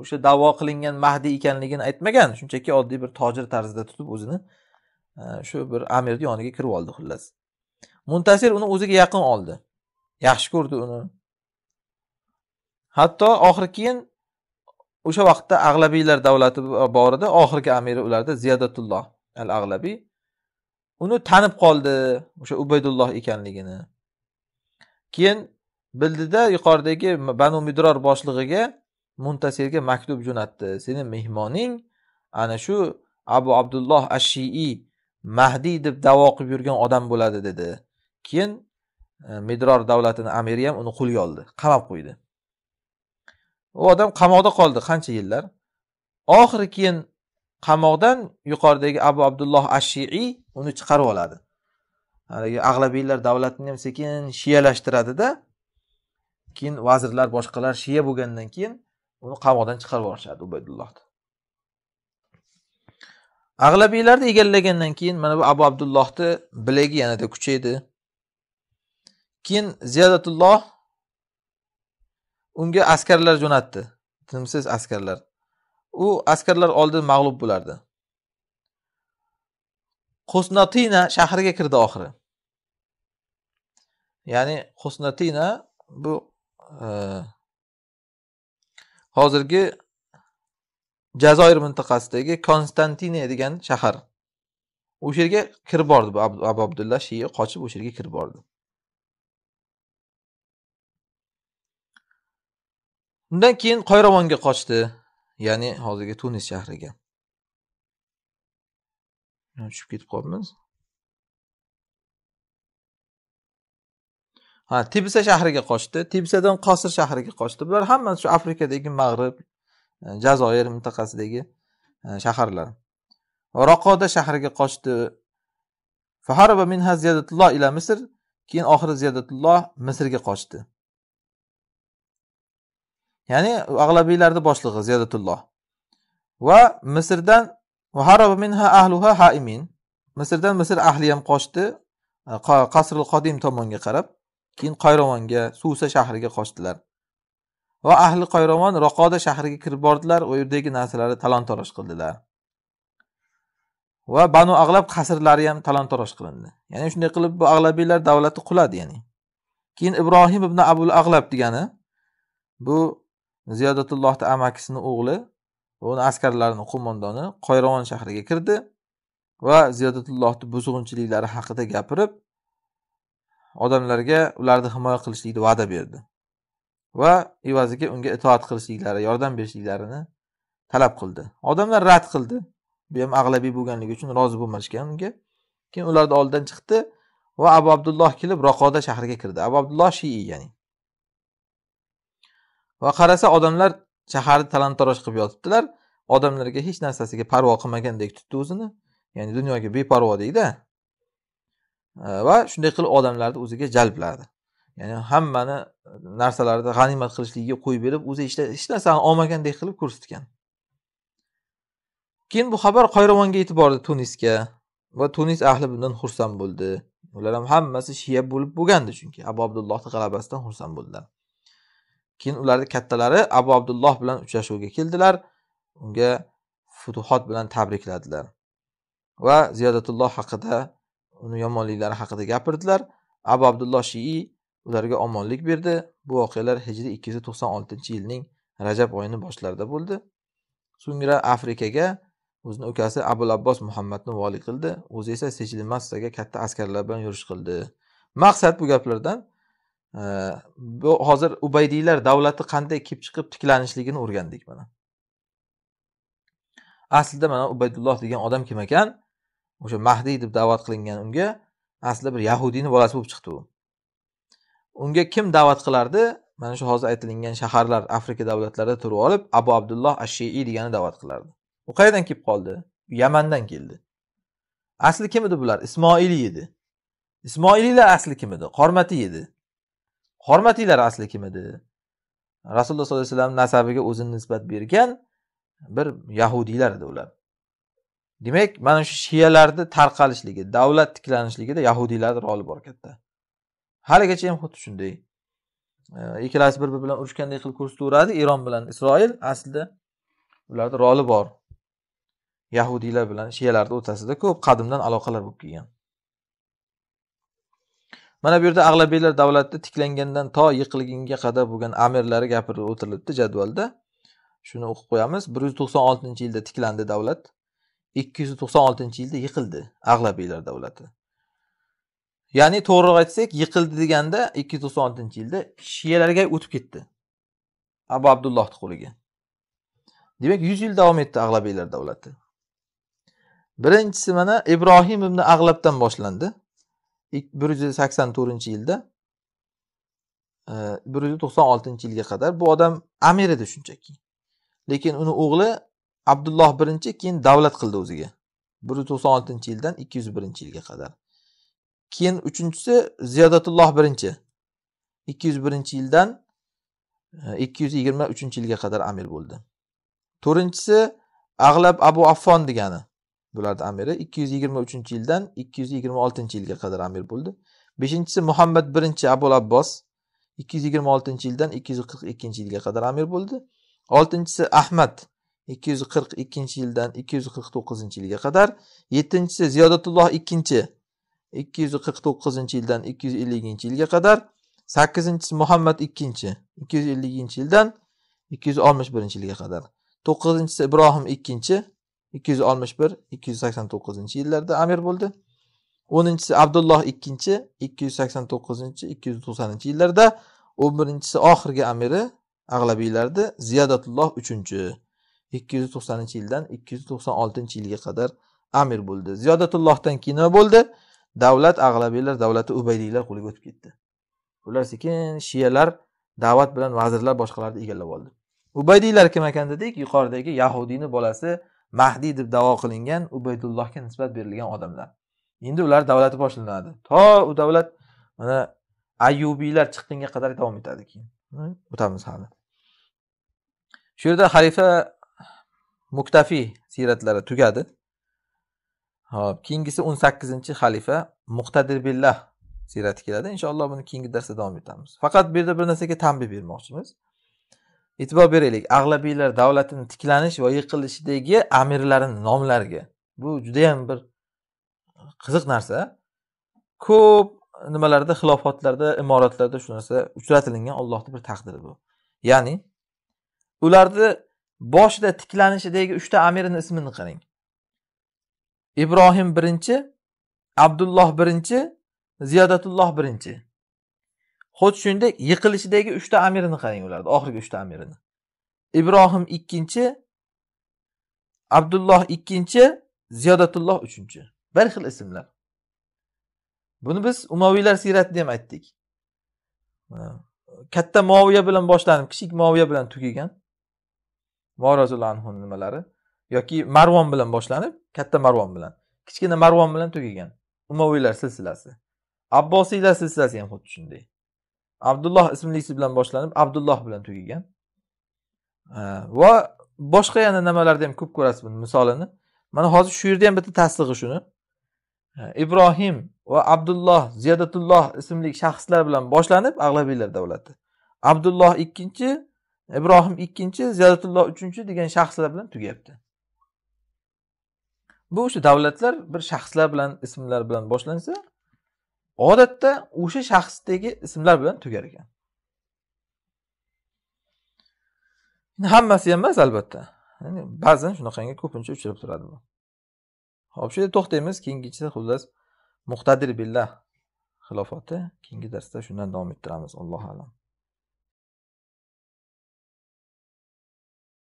o'sha davo qilingan mahdiy ekanligini aytmagan shunchaki oddiy bir tojir tarzida tutib o'zini shu bir amirni yoniga kirib oldi xullas muntasir uni o'ziga yaqin oldi yaxshi ko'rdi uni hatto oxiri keyin o'sha vaqtda ag'labiylar davlati bor edi oxirgi amiri ularda ziyodatulloh al ag'labiy uni tanib qoldi o'sha ubaydulloh ekanligini keyin bildida yuqoridagi banu midror boshlig'iga muntasirga maktub jo'natdi seni mehmoning ana shu abu abdulloh ashii mahdiy deb davo qilib yurgan odam bo'ladi dedi keyin e, midror davlatini amiri ham uni qo'lga oldi qamab qo'ydi u odam qamoqda qoldi qancha yillar oxiri keyin qamoqdan yuqoridagi abu abdulloh ashiiy uni chiqarib oladi haligi ag'labiylar davlatni ham sekin shiyalashtiradida keyin vazirlar boshqalar shiya bo'lgandan keyin uni qamoqdan chiqarib yuborishadi ubaydullohni ag'labiylarni egallagandan keyin mana bu abu abdullohni bilagi yanada kuchaydi keyin ziyodatulloh unga askarlar jo'natdi tinimsiz askarlar u askarlar oldi mag'lub bo'lardi qusnatina shahriga kirdi oxiri ya'ni qusnatina bu e, hozirgi jazoir mintaqasidagi konstantiniya degan shahar o'sha yerga kirib bordi bu abu abdulla shiya qochib o'sha yerga kirib bordi undan keyin qoyravonga qochdi ya'ni hozirgi tunis shahriga tushib ketib qolibmiz ha tibsa shahriga qochdi tibsadan qosir shahriga qochdi bular hammasi shu afrikadagi mag'rib Э, jazoir mintaqasidagi e, shaharlar raqoda shahriga qochdi faharaba minha ziyodatulloh ila misr keyin oxiri ziyodatulloh misrga qochdi ya'ni ag'labiylarni boshlig'i ziyodatulloh va misrdan vaharaba minha ahluha haimin misrdan misr ahli ham qochdi e, qasril qodim tomonga qarab keyin qayrovonga susa shahriga qochdilar va ahli qoyrovon raqoda shahriga kirib bordilar u yerdagi narsalarni talon toroj qildilar va banu ag'lab qasrlari ham talon toroj qilindi ya'ni shunday qilib bu ag'labiylar davlati quladi ya'ni keyin ibrohim ibn abul ag'lab degani bu ziyodatullohni amakisini o'g'li uni askarlarini qo'mondoni qoyrovon shahriga kirdi va ziyodatullohni buzg'unchiliklari haqida gapirib odamlarga ularni himoya qilishlikni va'da berdi va evaziga unga itoat qilishliklari yordam berishliklarini talab qildi odamlar rad qildi bu ham ag'labiy bo'lganligi uchun rozi bo'lmashgan unga keyin ularni oldidan chiqdi va abu abdulloh kelib raqoda shahriga kirdi abu abdulloh shii ya'ni va qarasa odamlar shaharni talon taroj qilib yotibdilar odamlarga hech narsasiga parvo qilmagandek tutdi o'zini ya'ni dunyoga beparvo deydi va shunday qilib odamlarni o'ziga jalbladi ya'ni hammani e, narsalarni g'animat qilishligiga qo'yib berib o'zi işte, hech narsani olmagandek qilib ko'rsatgan keyin bu xabar qoyrovonga yetib bordi tunisga va tunis ahli bundan xursand bo'ldi ular ham hammasi shiya bo'lib bo'lgandi chunki abu abdullohni g'alabasidan xursand bo'ldilar keyin ularni kattalari abu abdulloh bilan uchrashuvga keldilar unga futuhot bilan tabrikladilar va ziyodatulloh haqida uni yomonliklari haqida gapirdilar abu abdulloh shiiy ularga omonlik berdi bu voqealar hijriy ikki yuz to'qson oltinchi yilning rajab oyini boshlarida bo'ldi so'ngra afrikaga o'zini ukasi abul abbos muhammadni voliy qildi o'zi esa massaga katta askarlar bilan yurish qildi maqsad bu gaplardan e, bu hozir ubaydiylar davlati qanday kelib chiqib tiklanishligini o'rgandik mana aslida mana ubaydulloh degan odam kim ekan o'sha mahdiy deb da'vat qilingan unga aslida bir yahudiyni bolasi bo'lib chiqdi u unga kim da'vat qilardi mana shu hozir aytilingan shaharlar afrika davlatlarida turib olib abu abdulloh ashshiiy degani da'vat qilardi u qayerdan kelib qoldi yamandan keldi asli kim edi bular ismoiliy edi ismoiliylar asli kim edi qormatiy edi qormatiylar asli kim edi rasululloh sollallohu alayhi vasallam nasabiga o'zini nisbat bergan bir yahudiylar edi ular demak mana shu shiyalarni tarqalishligi davlat tiklanishligida yahudiylarni roli bor katta haligacha ham xuddi shunday ikkalasi bir biri bilan urushganday qilib ko'rsataveradi eron bilan isroil aslida ularni roli bor yahudiylar bilan shiyalarni o'rtasida ko'p qadimdan aloqalar bo'lib kelgan mana bu yerda ag'labiylar davlati tiklangandan to yiqilgunga qadar bo'lgan amirlari gapirib o'tilibdi jadvalda shuni o'qib qo'yamiz bir yuz to'qson oltinchi yilda tiklandi davlat ikki yuz to'qson oltinchi yilda yiqildi ag'labiylar davlati ya'ni to'g'riroq aytsak yiqildi deganda ikki yuz to'qson oltinchi yilda shiyalarga o'tib ketdi abu abdullohni qo'liga demak yuz yil davom etdi ag'labiylar davlati birinchisi mana ibrohim ibn ag'labdan boshlandi bir yuz sakson to'rtinchi yilda e, bir yuz to'qson oltinchi yilga qadar bu odam amir edi shunchaki lekin uni o'g'li abdulloh birinchi keyin davlat qildi o'ziga bir yuz to'qson oltinchi yildan ikki yuz birinchi yilga qadar keyin uchinchisi ziyodatulloh birinchi ikki yuz birinchi yildan e, ikki yuz yigirma uchinchi yilga qadar amir bo'ldi to'rtinchisi ag'lab abu affon degani bularni amiri ikki yuz yigirma uchinchi yildan ikki yuz yigirma oltinchi yilga qadar amir bo'ldi beshinchisi muhammad birinchi abu abbos ikki yuz yigirma oltinchi yildan ikki yuz qirq ikkinchi yilga qadar amir bo'ldi oltinchisi ahmad ikki yuz qirq ikkinchi yildan ikki yuz qirq to'qqizinchi yilga qadar yettinchisi ziyodatulloh ikkinchi ikki yuz qirq to'qqizinchi yildan ikki yuz elliginchi yilga qadar sakkizinchisi muhammad ikkinchi ikki yuz elliginchi yildan ikki yuz oltmish birinchi yilga qadar to'qqizinchisi ibrohim ikkinchi ikki yuz oltmish bir ikki yuz sakson to'qqizinchi yillarda amir bo'ldi o'ninchisi abdulloh ikkinchi ikki yuz sakson to'qqizinchi ikki yuz to'qsoninchi yillarda o'n birinchisi oxirgi amiri ag'labiylarni ziyodatulloh uchinchi ikki yuz to'qsoninchi yildan ikki yuz to'qson oltinchi yilga qadar amir bo'ldi ziyodatullohdan keyin nima bo'ldi davlat ag'labiylar davlati ubaydiylar qo'liga o'tib ketdi ular sekin shiyalar da'vat bilan vazirlar boshqalarni egallab oldi ubaydiylar kim ekan dedik yuqoridagi yahudiyni bolasi mahdiy deb davo qilingan ubaydullohga nisbat berilgan odamlar endi ular davlati boshlanadi to u davlat mana ayubiylar chiqqunga qadar davom etadi keyin hm, o'tamiz hali shu yerda xalifa muktafiy siyratlari tugadi ho'p keyingisi o'n sakkizinchi xalifa muqtadir billah siyrati keladi inshaalloh buni keyingi darsda davom etamiz faqat bu yerda bir narsaga tanbeh bermoqchimiz e'tibor beraylik ag'labiylar davlatini tiklanish va yiqilishidagi amirlarini nomlariga bu judayam bir qiziq narsa ko'p nimalarda xilofotlarda imoratlarda shu narsa uchratilingan ollohni bir taqdiri bu ya'ni ularni boshida tiklanishidagi uchta amirni ismini qarang ibrohim birinchi abdulloh birinchi ziyodatulloh birinchi xo'sh shuningdek yiqilishidagi uchta amirini qarang ularni oxirgi uchta amirini ibrohim ikkinchi abdulloh ikkinchi ziyodatulloh uchinchi bir xil ismlar buni biz umaviylar siyratida ham aytdik katta muoviya bilan boshlanib kichik muoviya bilan tugagan morozul anhu nimalari yoki marvon bilan boshlanib katta marvon bilan kichkina marvon bilan tugagan umaviylar silsilasi abbosiylar silsilasi ham xuddi shunday abdulloh ismlisi bilan boshlanib abdulloh bilan tugagan va boshqa yana nimalarda ham ko'p ko'rasiz buni misolini mana hozir shu yerda ham bitta tasdig'i shuni ibrohim va abdulloh ziyodatulloh ismli shaxslar bilan boshlanib ag'labiylar davlati abdulloh ikkinchi ibrohim ikkinchi ziyodatulloh uchinchi degan shaxslar bilan tugayapti bu o'sha davlatlar bir shaxslar bilan ismlar bilan boshlansa odatda o'sha shaxsdagi ismlar bilan tugar ekan hammasi ham emas albatta ba'zan shunaqangi ko'pincha uchrab turadi bu ho'p shu yerda to'xtaymiz keyingichisida xullas muqtadir billah xilofati keyingi darsda shundan davom ettiramiz allohu alam